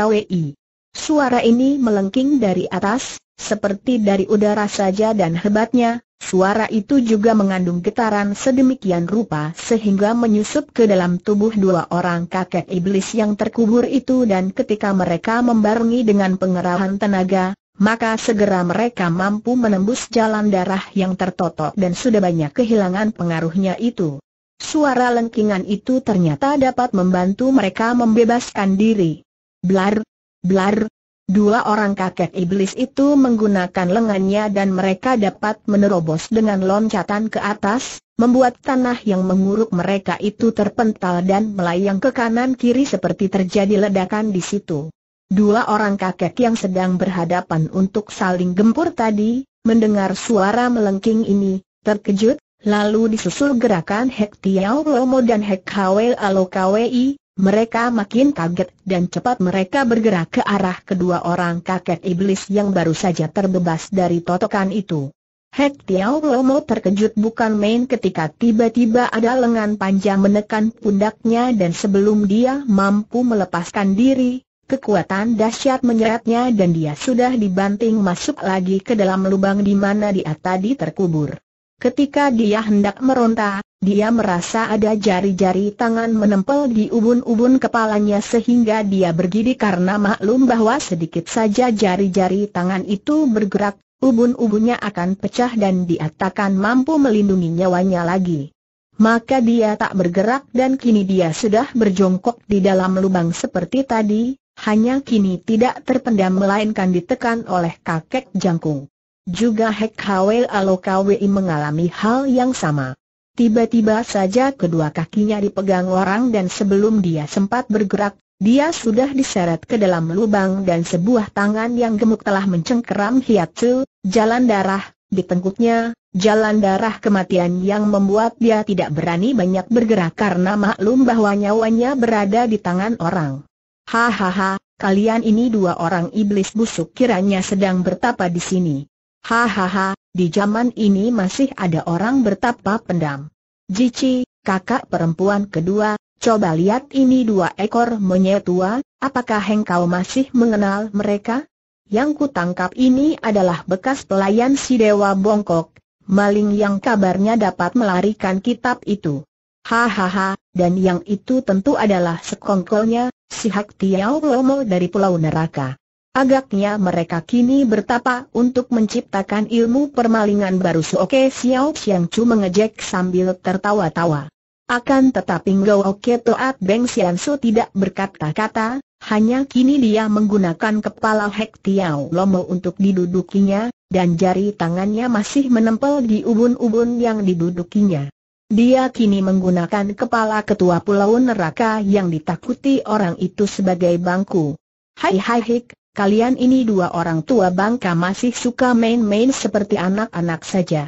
Suara ini melengking dari atas, seperti dari udara saja dan hebatnya, suara itu juga mengandung getaran sedemikian rupa sehingga menyusup ke dalam tubuh dua orang kakek iblis yang terkubur itu dan ketika mereka membarungi dengan pengerahan tenaga, maka segera mereka mampu menembus jalan darah yang tertotok dan sudah banyak kehilangan pengaruhnya itu. Suara lengkingan itu ternyata dapat membantu mereka membebaskan diri. Blar, blar, Dua orang kakek iblis itu menggunakan lengannya dan mereka dapat menerobos dengan loncatan ke atas, membuat tanah yang menguruk mereka itu terpental dan melayang ke kanan-kiri seperti terjadi ledakan di situ. Dua orang kakek yang sedang berhadapan untuk saling gempur tadi, mendengar suara melengking ini, terkejut, lalu disusul gerakan Hek Tiao Lomo dan Hek Hwe Alo Kwi, mereka makin kaget dan cepat mereka bergerak ke arah kedua orang kakek iblis yang baru saja terbebas dari totokan itu. Hek Tiao Lomo terkejut bukan main ketika tiba-tiba ada lengan panjang menekan pundaknya dan sebelum dia mampu melepaskan diri, kekuatan dahsyat menyeretnya dan dia sudah dibanting masuk lagi ke dalam lubang di mana dia tadi terkubur. Ketika dia hendak meronta, dia merasa ada jari-jari tangan menempel di ubun-ubun kepalanya sehingga dia bergidi karena maklum bahwa sedikit saja jari-jari tangan itu bergerak, ubun-ubunnya akan pecah dan dia takkan mampu melindungi nyawanya lagi. Maka dia tak bergerak dan kini dia sudah berjongkok di dalam lubang seperti tadi, hanya kini tidak terpendam melainkan ditekan oleh kakek jangkung. Juga Hek Hwel Alokawi mengalami hal yang sama. Tiba-tiba saja kedua kakinya dipegang orang dan sebelum dia sempat bergerak, dia sudah diseret ke dalam lubang dan sebuah tangan yang gemuk telah mencengkeram Hiatsu, jalan darah, di jalan darah kematian yang membuat dia tidak berani banyak bergerak karena maklum bahwa nyawanya berada di tangan orang. Hahaha, kalian ini dua orang iblis busuk kiranya sedang bertapa di sini. Hahaha, di zaman ini masih ada orang bertapa pendam. Jici, kakak perempuan kedua, coba lihat ini dua ekor monyet tua, apakah engkau masih mengenal mereka? Yang kutangkap ini adalah bekas pelayan si Dewa Bongkok, maling yang kabarnya dapat melarikan kitab itu. Hahaha, dan yang itu tentu adalah sekongkolnya, si Hak Tiao Romo dari Pulau Neraka. Agaknya mereka kini bertapa untuk menciptakan ilmu permalingan baru Suoke Xiao Xiang Chu mengejek sambil tertawa-tawa. Akan tetapi Ngao Ketoat Beng Xiang Su tidak berkata-kata, hanya kini dia menggunakan kepala Hek Tiao Lomo untuk didudukinya, dan jari tangannya masih menempel di ubun-ubun yang didudukinya. Dia kini menggunakan kepala ketua pulau neraka yang ditakuti orang itu sebagai bangku. Hai hai hik, kalian ini dua orang tua bangka masih suka main-main seperti anak-anak saja.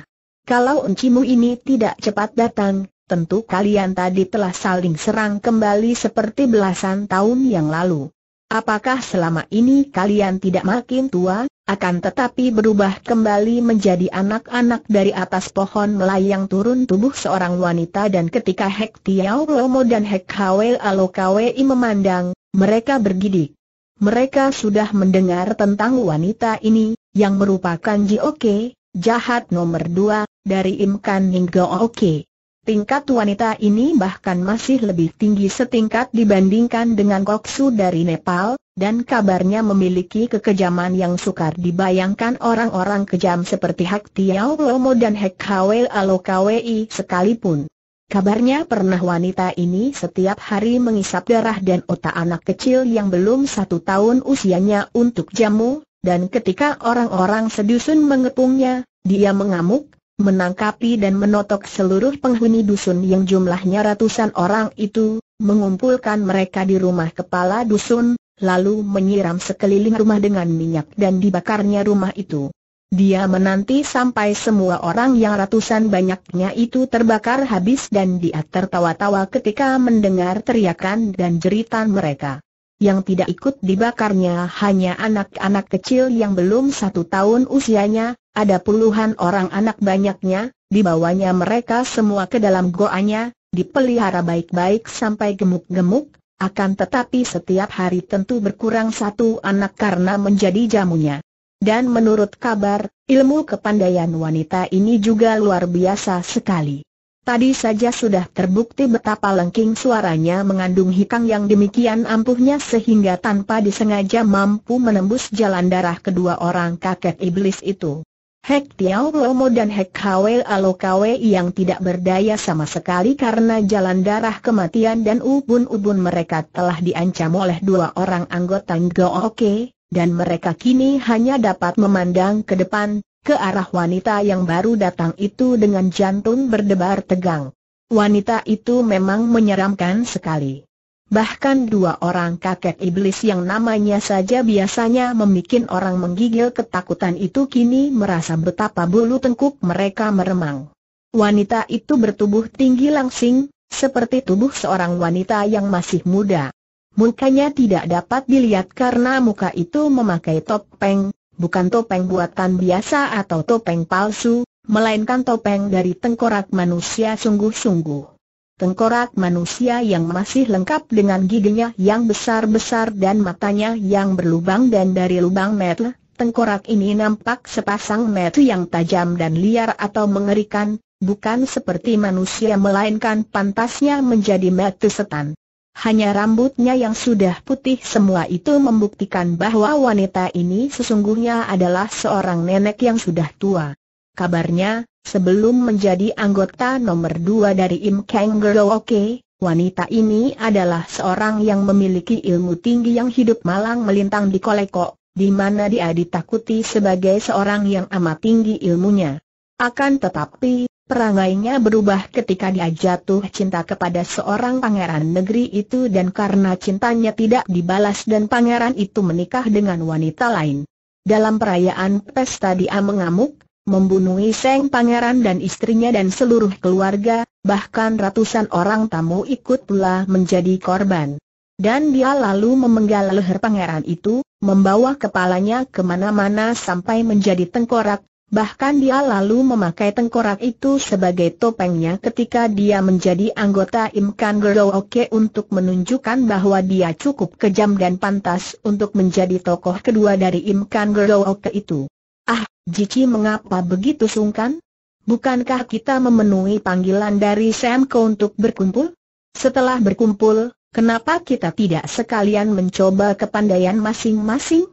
Kalau encimu ini tidak cepat datang, tentu kalian tadi telah saling serang kembali seperti belasan tahun yang lalu. Apakah selama ini kalian tidak makin tua, akan tetapi berubah kembali menjadi anak-anak dari atas pohon melayang turun tubuh seorang wanita dan ketika Hek Tiao Lomo dan Hek Hwe Alokawi memandang, mereka bergidik. Mereka sudah mendengar tentang wanita ini, yang merupakan Jioke, jahat nomor dua, dari Imkan hingga Oke. Tingkat wanita ini bahkan masih lebih tinggi setingkat dibandingkan dengan Koksu dari Nepal, dan kabarnya memiliki kekejaman yang sukar dibayangkan orang-orang kejam seperti Hak Tiao Lomo dan Hek Hwe Alokawi sekalipun. Kabarnya pernah wanita ini setiap hari mengisap darah dan otak anak kecil yang belum satu tahun usianya untuk jamu, dan ketika orang-orang sedusun mengepungnya, dia mengamuk, menangkapi dan menotok seluruh penghuni dusun yang jumlahnya ratusan orang itu, mengumpulkan mereka di rumah kepala dusun, lalu menyiram sekeliling rumah dengan minyak dan dibakarnya rumah itu. Dia menanti sampai semua orang yang ratusan banyaknya itu terbakar habis dan dia tertawa-tawa ketika mendengar teriakan dan jeritan mereka. Yang tidak ikut dibakarnya hanya anak-anak kecil yang belum satu tahun usianya, ada puluhan orang anak banyaknya, dibawanya mereka semua ke dalam goanya, dipelihara baik-baik sampai gemuk-gemuk, akan tetapi setiap hari tentu berkurang satu anak karena menjadi jamunya. Dan menurut kabar, ilmu kepandaian wanita ini juga luar biasa sekali. Tadi saja sudah terbukti betapa lengking suaranya mengandung hikang yang demikian ampuhnya sehingga tanpa disengaja mampu menembus jalan darah kedua orang kakek iblis itu. Hek Tiao Lomo dan Hek Hwe Alokawe yang tidak berdaya sama sekali karena jalan darah kematian dan ubun-ubun mereka telah diancam oleh dua orang anggota Ngo Oke, dan mereka kini hanya dapat memandang ke depan, ke arah wanita yang baru datang itu dengan jantung berdebar tegang. Wanita itu memang menyeramkan sekali. Bahkan dua orang kakek iblis yang namanya saja biasanya membuat orang menggigil ketakutan itu kini merasa betapa bulu tengkuk mereka meremang. Wanita itu bertubuh tinggi langsing, seperti tubuh seorang wanita yang masih muda. Mukanya tidak dapat dilihat karena muka itu memakai topeng, bukan topeng buatan biasa atau topeng palsu, melainkan topeng dari tengkorak manusia sungguh-sungguh. Tengkorak manusia yang masih lengkap dengan giginya yang besar-besar dan matanya yang berlubang dan dari lubang mata, tengkorak ini nampak sepasang mata yang tajam dan liar atau mengerikan, bukan seperti manusia melainkan pantasnya menjadi mata setan. Hanya rambutnya yang sudah putih semua itu membuktikan bahwa wanita ini sesungguhnya adalah seorang nenek yang sudah tua. Kabarnya, sebelum menjadi anggota nomor dua dari Im Kang Oke, wanita ini adalah seorang yang memiliki ilmu tinggi yang hidup malang melintang di Koleko, di mana dia ditakuti sebagai seorang yang amat tinggi ilmunya. Akan tetapi, Perangainya berubah ketika dia jatuh cinta kepada seorang pangeran negeri itu dan karena cintanya tidak dibalas dan pangeran itu menikah dengan wanita lain. Dalam perayaan pesta dia mengamuk, membunuh Seng pangeran dan istrinya dan seluruh keluarga, bahkan ratusan orang tamu ikut pula menjadi korban. Dan dia lalu memenggal leher pangeran itu, membawa kepalanya kemana-mana sampai menjadi tengkorak Bahkan dia lalu memakai tengkorak itu sebagai topengnya ketika dia menjadi anggota Imkan Gero Oke untuk menunjukkan bahwa dia cukup kejam dan pantas untuk menjadi tokoh kedua dari Imkan Gero Oke itu. Ah, Jici, mengapa begitu sungkan? Bukankah kita memenuhi panggilan dari Samko untuk berkumpul? Setelah berkumpul, kenapa kita tidak sekalian mencoba kepandaian masing-masing?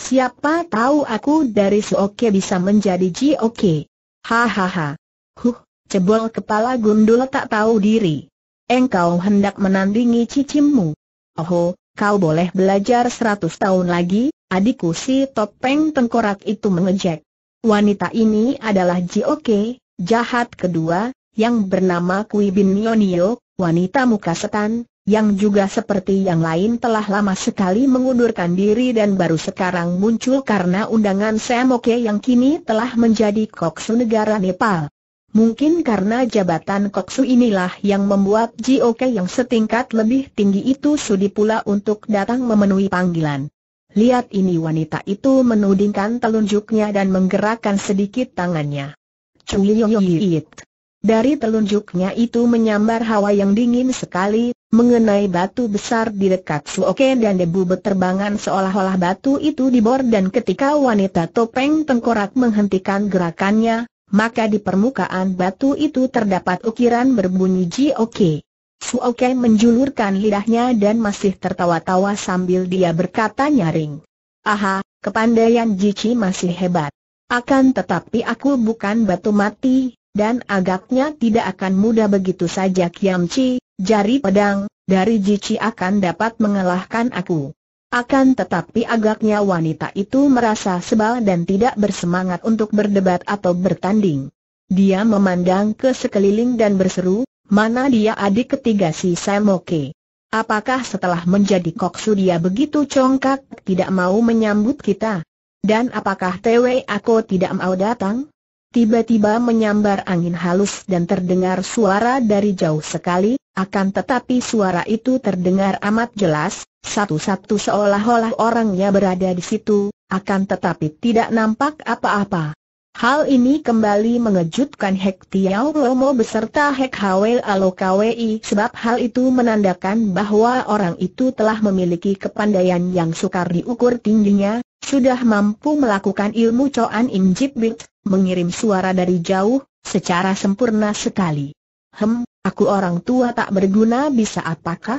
Siapa tahu aku dari Soke bisa menjadi Jioke. Hahaha. Huh, cebol kepala gundul tak tahu diri. Engkau hendak menandingi cicimmu. Oh, kau boleh belajar seratus tahun lagi, adikku si topeng tengkorak itu mengejek. Wanita ini adalah Jioke, jahat kedua, yang bernama Kui Bin Yonio, wanita muka setan, yang juga seperti yang lain telah lama sekali mengundurkan diri dan baru sekarang muncul karena undangan Semoke yang kini telah menjadi koksu negara Nepal. Mungkin karena jabatan koksu inilah yang membuat Jioke yang setingkat lebih tinggi itu sudi pula untuk datang memenuhi panggilan. Lihat ini wanita itu menudingkan telunjuknya dan menggerakkan sedikit tangannya. Cuyoyoyit. Dari telunjuknya itu menyambar hawa yang dingin sekali, mengenai batu besar di dekat Suoke dan debu berterbangan seolah-olah batu itu dibor dan ketika wanita topeng tengkorak menghentikan gerakannya, maka di permukaan batu itu terdapat ukiran berbunyi Ji Jioke. Suoke menjulurkan lidahnya dan masih tertawa-tawa sambil dia berkata nyaring. Aha, kepandaian Jici masih hebat. Akan tetapi aku bukan batu mati, dan agaknya tidak akan mudah begitu saja Kiamci, Jari pedang, dari Jici akan dapat mengalahkan aku. Akan tetapi agaknya wanita itu merasa sebal dan tidak bersemangat untuk berdebat atau bertanding. Dia memandang ke sekeliling dan berseru, mana dia adik ketiga si Samoke. Apakah setelah menjadi koksu dia begitu congkak tidak mau menyambut kita? Dan apakah TW aku tidak mau datang? Tiba-tiba menyambar angin halus dan terdengar suara dari jauh sekali, akan tetapi suara itu terdengar amat jelas, satu-satu seolah-olah orangnya berada di situ, akan tetapi tidak nampak apa-apa. Hal ini kembali mengejutkan Hek Tiau Romo beserta Hek Alo Alokawi sebab hal itu menandakan bahwa orang itu telah memiliki kepandaian yang sukar diukur tingginya, sudah mampu melakukan ilmu Coan Injibit, mengirim suara dari jauh, secara sempurna sekali. Hem, Aku orang tua tak berguna bisa apakah?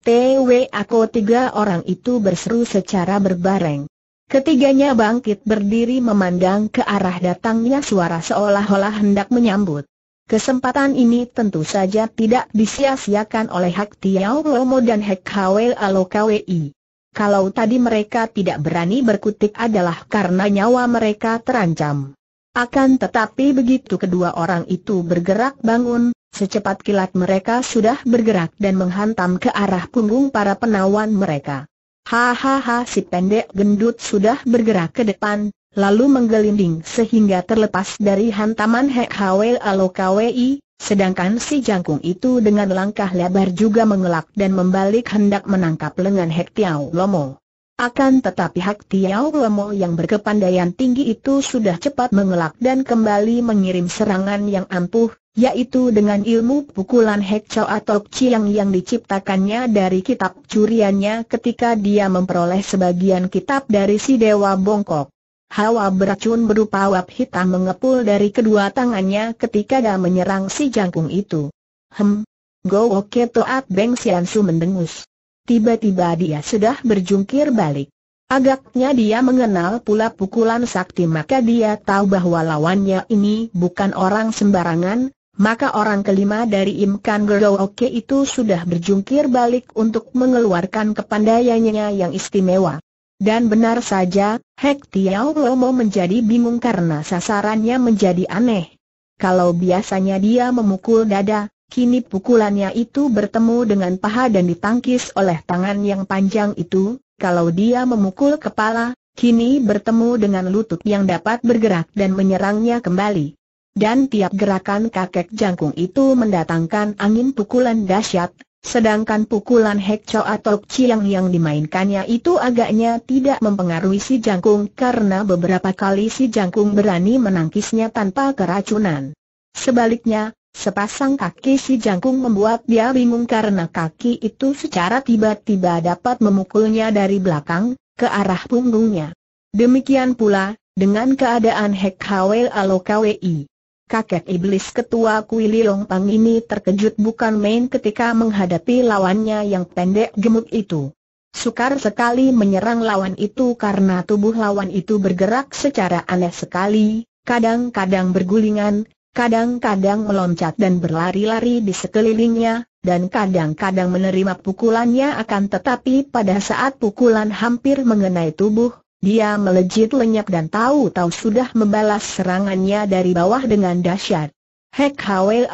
TW aku tiga orang itu berseru secara berbareng. Ketiganya bangkit berdiri memandang ke arah datangnya suara seolah-olah hendak menyambut. Kesempatan ini tentu saja tidak disia-siakan oleh Hak Tiau Lomo dan Hak Kwe Alo Kwi. Kalau tadi mereka tidak berani berkutik adalah karena nyawa mereka terancam. Akan tetapi begitu kedua orang itu bergerak bangun, Secepat kilat mereka sudah bergerak dan menghantam ke arah punggung para penawan mereka. Hahaha si pendek gendut sudah bergerak ke depan, lalu menggelinding sehingga terlepas dari hantaman Hek Hawel Alokwi, sedangkan si jangkung itu dengan langkah lebar juga mengelak dan membalik hendak menangkap lengan Hek Tiao Lomo. Akan tetapi Hek Tiao Lomo yang berkepandaian tinggi itu sudah cepat mengelak dan kembali mengirim serangan yang ampuh, yaitu dengan ilmu pukulan Hekco atau Chiang yang diciptakannya dari kitab curiannya ketika dia memperoleh sebagian kitab dari si Dewa Bongkok. Hawa beracun berupa wap hitam mengepul dari kedua tangannya ketika dia menyerang si jangkung itu. Hem, Go Oke Toat Beng Siansu mendengus. Tiba-tiba dia sudah berjungkir balik. Agaknya dia mengenal pula pukulan sakti maka dia tahu bahwa lawannya ini bukan orang sembarangan, maka orang kelima dari Imkan Gerooke itu sudah berjungkir balik untuk mengeluarkan kepandaiannya yang istimewa. Dan benar saja, Hek Tiao Lomo menjadi bingung karena sasarannya menjadi aneh. Kalau biasanya dia memukul dada, kini pukulannya itu bertemu dengan paha dan ditangkis oleh tangan yang panjang itu, kalau dia memukul kepala, kini bertemu dengan lutut yang dapat bergerak dan menyerangnya kembali dan tiap gerakan kakek jangkung itu mendatangkan angin pukulan dahsyat, sedangkan pukulan Hekco atau Ciang yang dimainkannya itu agaknya tidak mempengaruhi si jangkung karena beberapa kali si jangkung berani menangkisnya tanpa keracunan. Sebaliknya, sepasang kaki si jangkung membuat dia bingung karena kaki itu secara tiba-tiba dapat memukulnya dari belakang, ke arah punggungnya. Demikian pula, dengan keadaan Hek hawel Alo Kwi. Kakek iblis ketua Kui Liong Pang ini terkejut bukan main ketika menghadapi lawannya yang pendek gemuk itu. Sukar sekali menyerang lawan itu karena tubuh lawan itu bergerak secara aneh sekali, kadang-kadang bergulingan, kadang-kadang meloncat dan berlari-lari di sekelilingnya, dan kadang-kadang menerima pukulannya akan tetapi pada saat pukulan hampir mengenai tubuh, dia melejit lenyap dan tahu-tahu sudah membalas serangannya dari bawah dengan dahsyat. Hek Hwe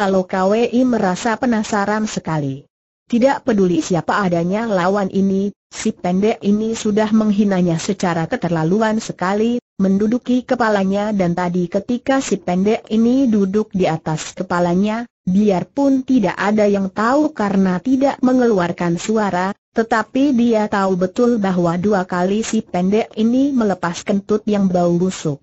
I merasa penasaran sekali. Tidak peduli siapa adanya lawan ini, si pendek ini sudah menghinanya secara keterlaluan sekali, menduduki kepalanya dan tadi ketika si pendek ini duduk di atas kepalanya, biarpun tidak ada yang tahu karena tidak mengeluarkan suara, tetapi dia tahu betul bahwa dua kali si pendek ini melepas kentut yang bau busuk.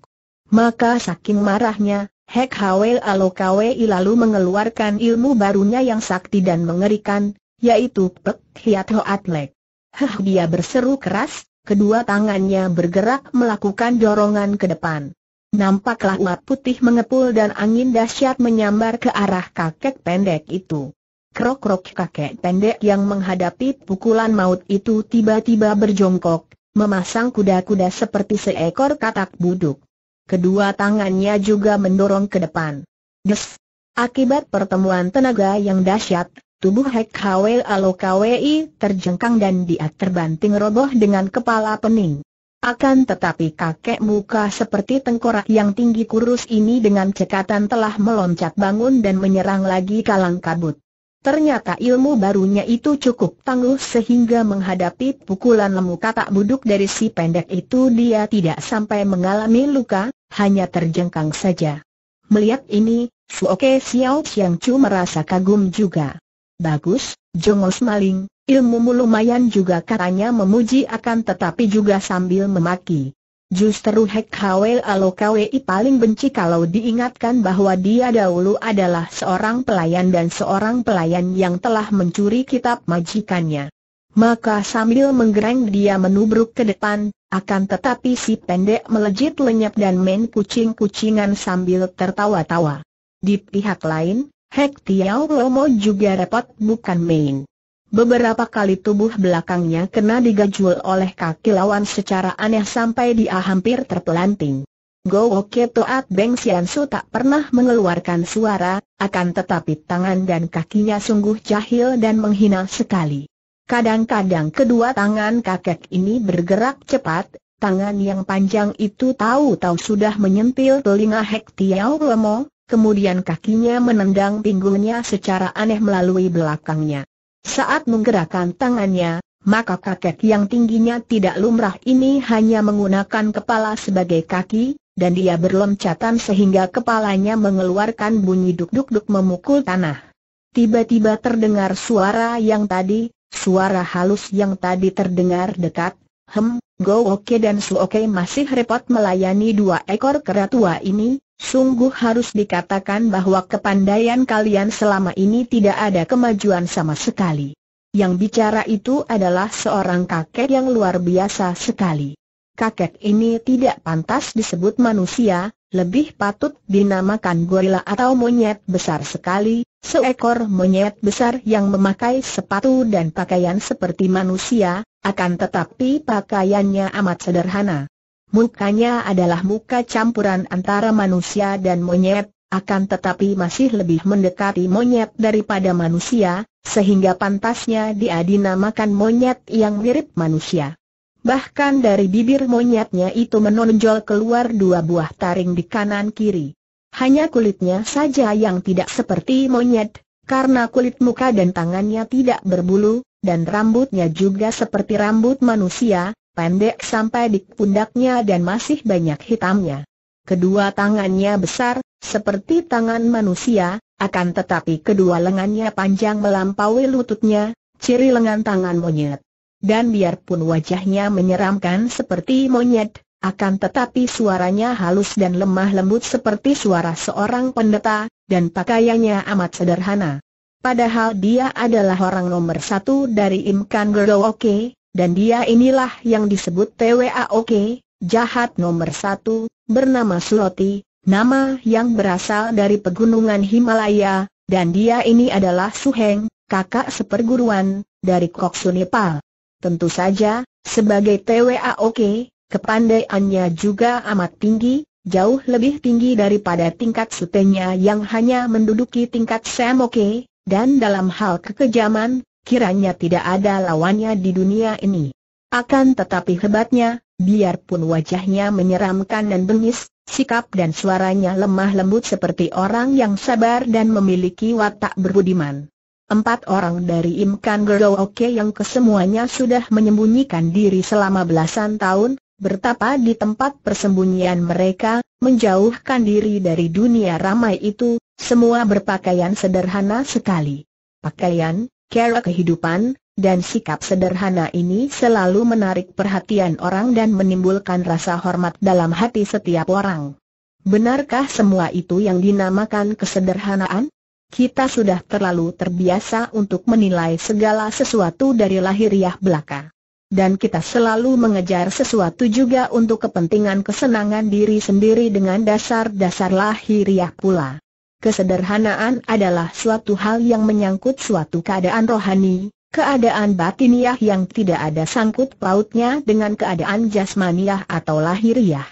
Maka saking marahnya, Hek Hawel Alokawei lalu mengeluarkan ilmu barunya yang sakti dan mengerikan, yaitu Pek Hiat Hoatlek. Hah dia berseru keras, kedua tangannya bergerak melakukan dorongan ke depan. Nampaklah uap putih mengepul dan angin dahsyat menyambar ke arah kakek pendek itu. Krok-krok kakek pendek yang menghadapi pukulan maut itu tiba-tiba berjongkok, memasang kuda-kuda seperti seekor katak buduk. Kedua tangannya juga mendorong ke depan. Des! Akibat pertemuan tenaga yang dahsyat, tubuh Hek Alo Alokwi terjengkang dan dia terbanting roboh dengan kepala pening. Akan tetapi kakek muka seperti tengkorak yang tinggi kurus ini dengan cekatan telah meloncat bangun dan menyerang lagi kalang kabut. Ternyata ilmu barunya itu cukup tangguh sehingga menghadapi pukulan lemu katak buduk dari si pendek itu dia tidak sampai mengalami luka, hanya terjengkang saja. Melihat ini, Suoke Xiao Xiang Chu merasa kagum juga. Bagus, jongos maling, ilmumu lumayan juga katanya memuji akan tetapi juga sambil memaki. Justru Hek Hwe Alo Kwei paling benci kalau diingatkan bahwa dia dahulu adalah seorang pelayan dan seorang pelayan yang telah mencuri kitab majikannya. Maka sambil menggereng dia menubruk ke depan, akan tetapi si pendek melejit lenyap dan main kucing-kucingan sambil tertawa-tawa. Di pihak lain, Hek Tiao Lomo juga repot bukan main. Beberapa kali tubuh belakangnya kena digajul oleh kaki lawan secara aneh sampai dia hampir terpelanting. Go Toat Beng Sian Su tak pernah mengeluarkan suara, akan tetapi tangan dan kakinya sungguh jahil dan menghina sekali. Kadang-kadang kedua tangan kakek ini bergerak cepat, tangan yang panjang itu tahu-tahu sudah menyentil telinga Hek Tiao Lemo, kemudian kakinya menendang pinggulnya secara aneh melalui belakangnya. Saat menggerakkan tangannya, maka kakek yang tingginya tidak lumrah ini hanya menggunakan kepala sebagai kaki, dan dia berloncatan sehingga kepalanya mengeluarkan bunyi duk-duk-duk memukul tanah. Tiba-tiba terdengar suara yang tadi, suara halus yang tadi terdengar dekat, hem, Go Oke dan Su Oke masih repot melayani dua ekor kera tua ini, Sungguh harus dikatakan bahwa kepandaian kalian selama ini tidak ada kemajuan sama sekali. Yang bicara itu adalah seorang kakek yang luar biasa sekali. Kakek ini tidak pantas disebut manusia, lebih patut dinamakan gorila atau monyet besar sekali, seekor monyet besar yang memakai sepatu dan pakaian seperti manusia, akan tetapi pakaiannya amat sederhana. Mukanya adalah muka campuran antara manusia dan monyet, akan tetapi masih lebih mendekati monyet daripada manusia, sehingga pantasnya dia dinamakan monyet yang mirip manusia. Bahkan dari bibir monyetnya itu menonjol keluar dua buah taring di kanan kiri. Hanya kulitnya saja yang tidak seperti monyet, karena kulit muka dan tangannya tidak berbulu, dan rambutnya juga seperti rambut manusia, pendek sampai di pundaknya dan masih banyak hitamnya. Kedua tangannya besar, seperti tangan manusia, akan tetapi kedua lengannya panjang melampaui lututnya, ciri lengan tangan monyet. Dan biarpun wajahnya menyeramkan seperti monyet, akan tetapi suaranya halus dan lemah lembut seperti suara seorang pendeta, dan pakaiannya amat sederhana. Padahal dia adalah orang nomor satu dari Imkan Oke, dan dia inilah yang disebut TWAOK, jahat nomor satu, bernama Suroti, nama yang berasal dari pegunungan Himalaya, dan dia ini adalah Suheng, kakak seperguruan, dari Koksu Nepal. Tentu saja, sebagai TWAOK, kepandaiannya juga amat tinggi, jauh lebih tinggi daripada tingkat sutenya yang hanya menduduki tingkat Samoke, dan dalam hal kekejaman, kiranya tidak ada lawannya di dunia ini. Akan tetapi hebatnya, biarpun wajahnya menyeramkan dan bengis, sikap dan suaranya lemah lembut seperti orang yang sabar dan memiliki watak berbudiman. Empat orang dari Imkan Gerooke yang kesemuanya sudah menyembunyikan diri selama belasan tahun, bertapa di tempat persembunyian mereka, menjauhkan diri dari dunia ramai itu, semua berpakaian sederhana sekali. Pakaian, cara kehidupan, dan sikap sederhana ini selalu menarik perhatian orang dan menimbulkan rasa hormat dalam hati setiap orang. Benarkah semua itu yang dinamakan kesederhanaan? Kita sudah terlalu terbiasa untuk menilai segala sesuatu dari lahiriah belaka. Dan kita selalu mengejar sesuatu juga untuk kepentingan kesenangan diri sendiri dengan dasar-dasar lahiriah pula. Kesederhanaan adalah suatu hal yang menyangkut suatu keadaan rohani, keadaan batiniah yang tidak ada sangkut pautnya dengan keadaan jasmaniah atau lahiriah.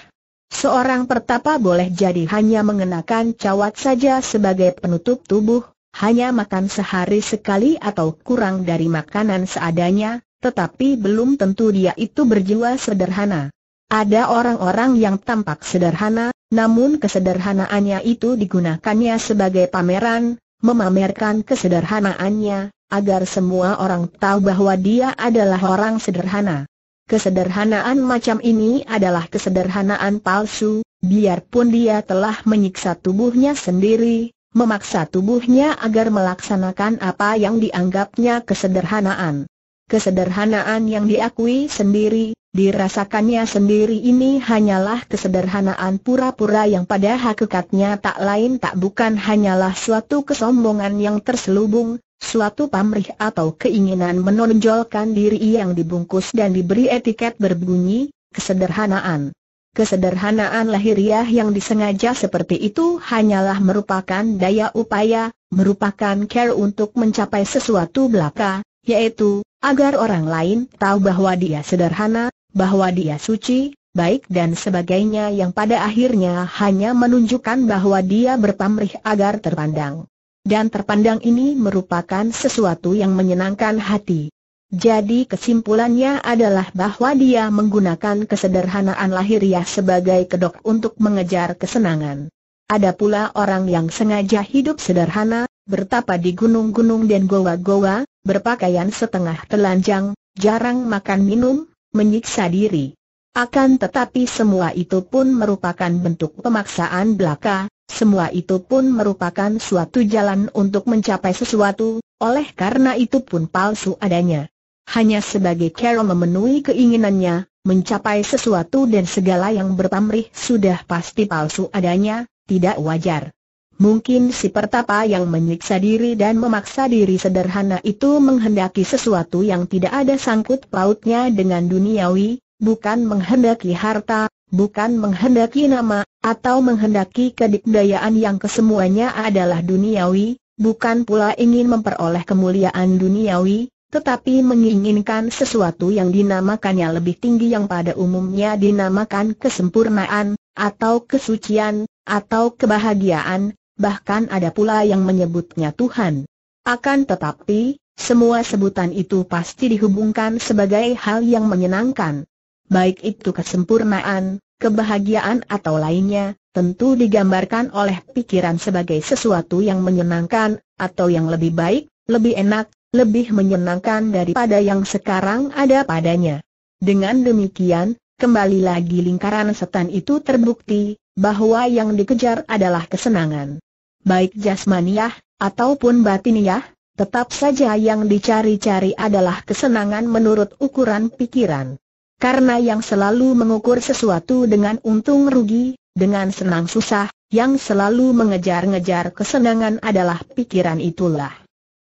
Seorang pertapa boleh jadi hanya mengenakan cawat saja sebagai penutup tubuh, hanya makan sehari sekali atau kurang dari makanan seadanya, tetapi belum tentu dia itu berjiwa sederhana. Ada orang-orang yang tampak sederhana, namun kesederhanaannya itu digunakannya sebagai pameran, memamerkan kesederhanaannya, agar semua orang tahu bahwa dia adalah orang sederhana. Kesederhanaan macam ini adalah kesederhanaan palsu, biarpun dia telah menyiksa tubuhnya sendiri, memaksa tubuhnya agar melaksanakan apa yang dianggapnya kesederhanaan. Kesederhanaan yang diakui sendiri, Dirasakannya sendiri ini hanyalah kesederhanaan pura-pura yang pada hakikatnya tak lain tak bukan hanyalah suatu kesombongan yang terselubung, suatu pamrih atau keinginan menonjolkan diri yang dibungkus dan diberi etiket berbunyi, kesederhanaan. Kesederhanaan lahiriah yang disengaja seperti itu hanyalah merupakan daya upaya, merupakan care untuk mencapai sesuatu belaka, yaitu agar orang lain tahu bahwa dia sederhana, bahwa dia suci, baik dan sebagainya yang pada akhirnya hanya menunjukkan bahwa dia berpamrih agar terpandang. Dan terpandang ini merupakan sesuatu yang menyenangkan hati. Jadi kesimpulannya adalah bahwa dia menggunakan kesederhanaan lahiriah sebagai kedok untuk mengejar kesenangan. Ada pula orang yang sengaja hidup sederhana, bertapa di gunung-gunung dan goa-goa, berpakaian setengah telanjang, jarang makan minum, menyiksa diri. Akan tetapi semua itu pun merupakan bentuk pemaksaan belaka, semua itu pun merupakan suatu jalan untuk mencapai sesuatu, oleh karena itu pun palsu adanya. Hanya sebagai Carol memenuhi keinginannya, mencapai sesuatu dan segala yang berpamrih sudah pasti palsu adanya, tidak wajar. Mungkin si pertapa yang menyiksa diri dan memaksa diri sederhana itu menghendaki sesuatu yang tidak ada sangkut pautnya dengan duniawi, bukan menghendaki harta, bukan menghendaki nama, atau menghendaki kedikdayaan yang kesemuanya adalah duniawi, bukan pula ingin memperoleh kemuliaan duniawi, tetapi menginginkan sesuatu yang dinamakannya lebih tinggi yang pada umumnya dinamakan kesempurnaan, atau kesucian, atau kebahagiaan, bahkan ada pula yang menyebutnya Tuhan. Akan tetapi, semua sebutan itu pasti dihubungkan sebagai hal yang menyenangkan. Baik itu kesempurnaan, kebahagiaan atau lainnya, tentu digambarkan oleh pikiran sebagai sesuatu yang menyenangkan, atau yang lebih baik, lebih enak, lebih menyenangkan daripada yang sekarang ada padanya. Dengan demikian, kembali lagi lingkaran setan itu terbukti, bahwa yang dikejar adalah kesenangan baik jasmaniah, ataupun batiniah, tetap saja yang dicari-cari adalah kesenangan menurut ukuran pikiran. Karena yang selalu mengukur sesuatu dengan untung rugi, dengan senang susah, yang selalu mengejar-ngejar kesenangan adalah pikiran itulah.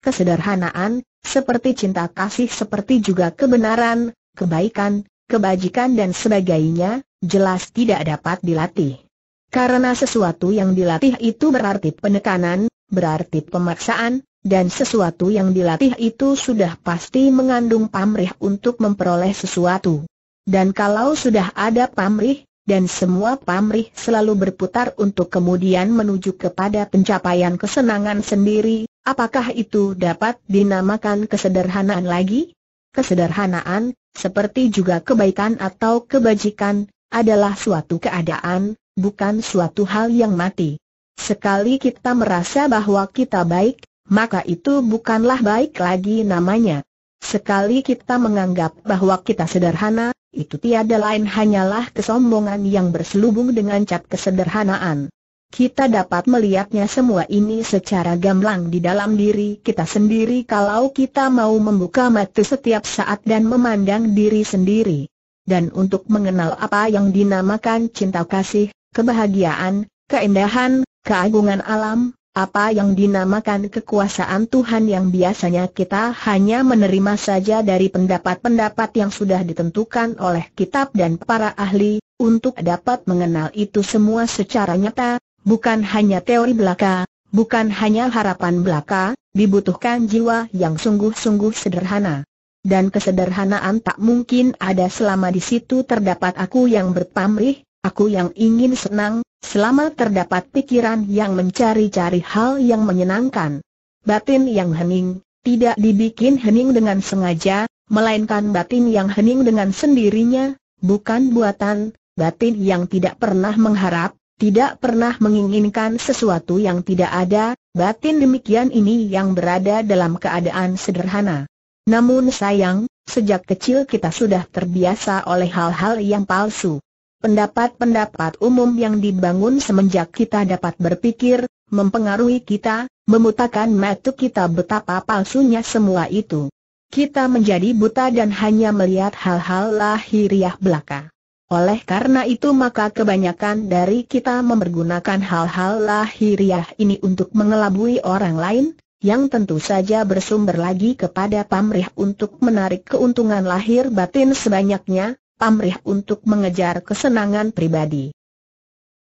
Kesederhanaan, seperti cinta kasih seperti juga kebenaran, kebaikan, kebajikan dan sebagainya, jelas tidak dapat dilatih. Karena sesuatu yang dilatih itu berarti penekanan, berarti pemaksaan, dan sesuatu yang dilatih itu sudah pasti mengandung pamrih untuk memperoleh sesuatu. Dan kalau sudah ada pamrih, dan semua pamrih selalu berputar untuk kemudian menuju kepada pencapaian kesenangan sendiri, apakah itu dapat dinamakan kesederhanaan lagi? Kesederhanaan, seperti juga kebaikan atau kebajikan, adalah suatu keadaan, bukan suatu hal yang mati. Sekali kita merasa bahwa kita baik, maka itu bukanlah baik lagi namanya. Sekali kita menganggap bahwa kita sederhana, itu tiada lain hanyalah kesombongan yang berselubung dengan cap kesederhanaan. Kita dapat melihatnya semua ini secara gamblang di dalam diri kita sendiri kalau kita mau membuka mata setiap saat dan memandang diri sendiri. Dan untuk mengenal apa yang dinamakan cinta kasih, kebahagiaan, keindahan, keagungan alam, apa yang dinamakan kekuasaan Tuhan yang biasanya kita hanya menerima saja dari pendapat-pendapat yang sudah ditentukan oleh kitab dan para ahli, untuk dapat mengenal itu semua secara nyata, bukan hanya teori belaka, bukan hanya harapan belaka, dibutuhkan jiwa yang sungguh-sungguh sederhana. Dan kesederhanaan tak mungkin ada selama di situ terdapat aku yang berpamrih, Aku yang ingin senang, selama terdapat pikiran yang mencari-cari hal yang menyenangkan. Batin yang hening, tidak dibikin hening dengan sengaja, melainkan batin yang hening dengan sendirinya, bukan buatan, batin yang tidak pernah mengharap, tidak pernah menginginkan sesuatu yang tidak ada, batin demikian ini yang berada dalam keadaan sederhana. Namun sayang, sejak kecil kita sudah terbiasa oleh hal-hal yang palsu pendapat-pendapat umum yang dibangun semenjak kita dapat berpikir, mempengaruhi kita, memutakan mata kita betapa palsunya semua itu. Kita menjadi buta dan hanya melihat hal-hal lahiriah belaka. Oleh karena itu maka kebanyakan dari kita mempergunakan hal-hal lahiriah ini untuk mengelabui orang lain, yang tentu saja bersumber lagi kepada pamrih untuk menarik keuntungan lahir batin sebanyaknya, pamrih untuk mengejar kesenangan pribadi.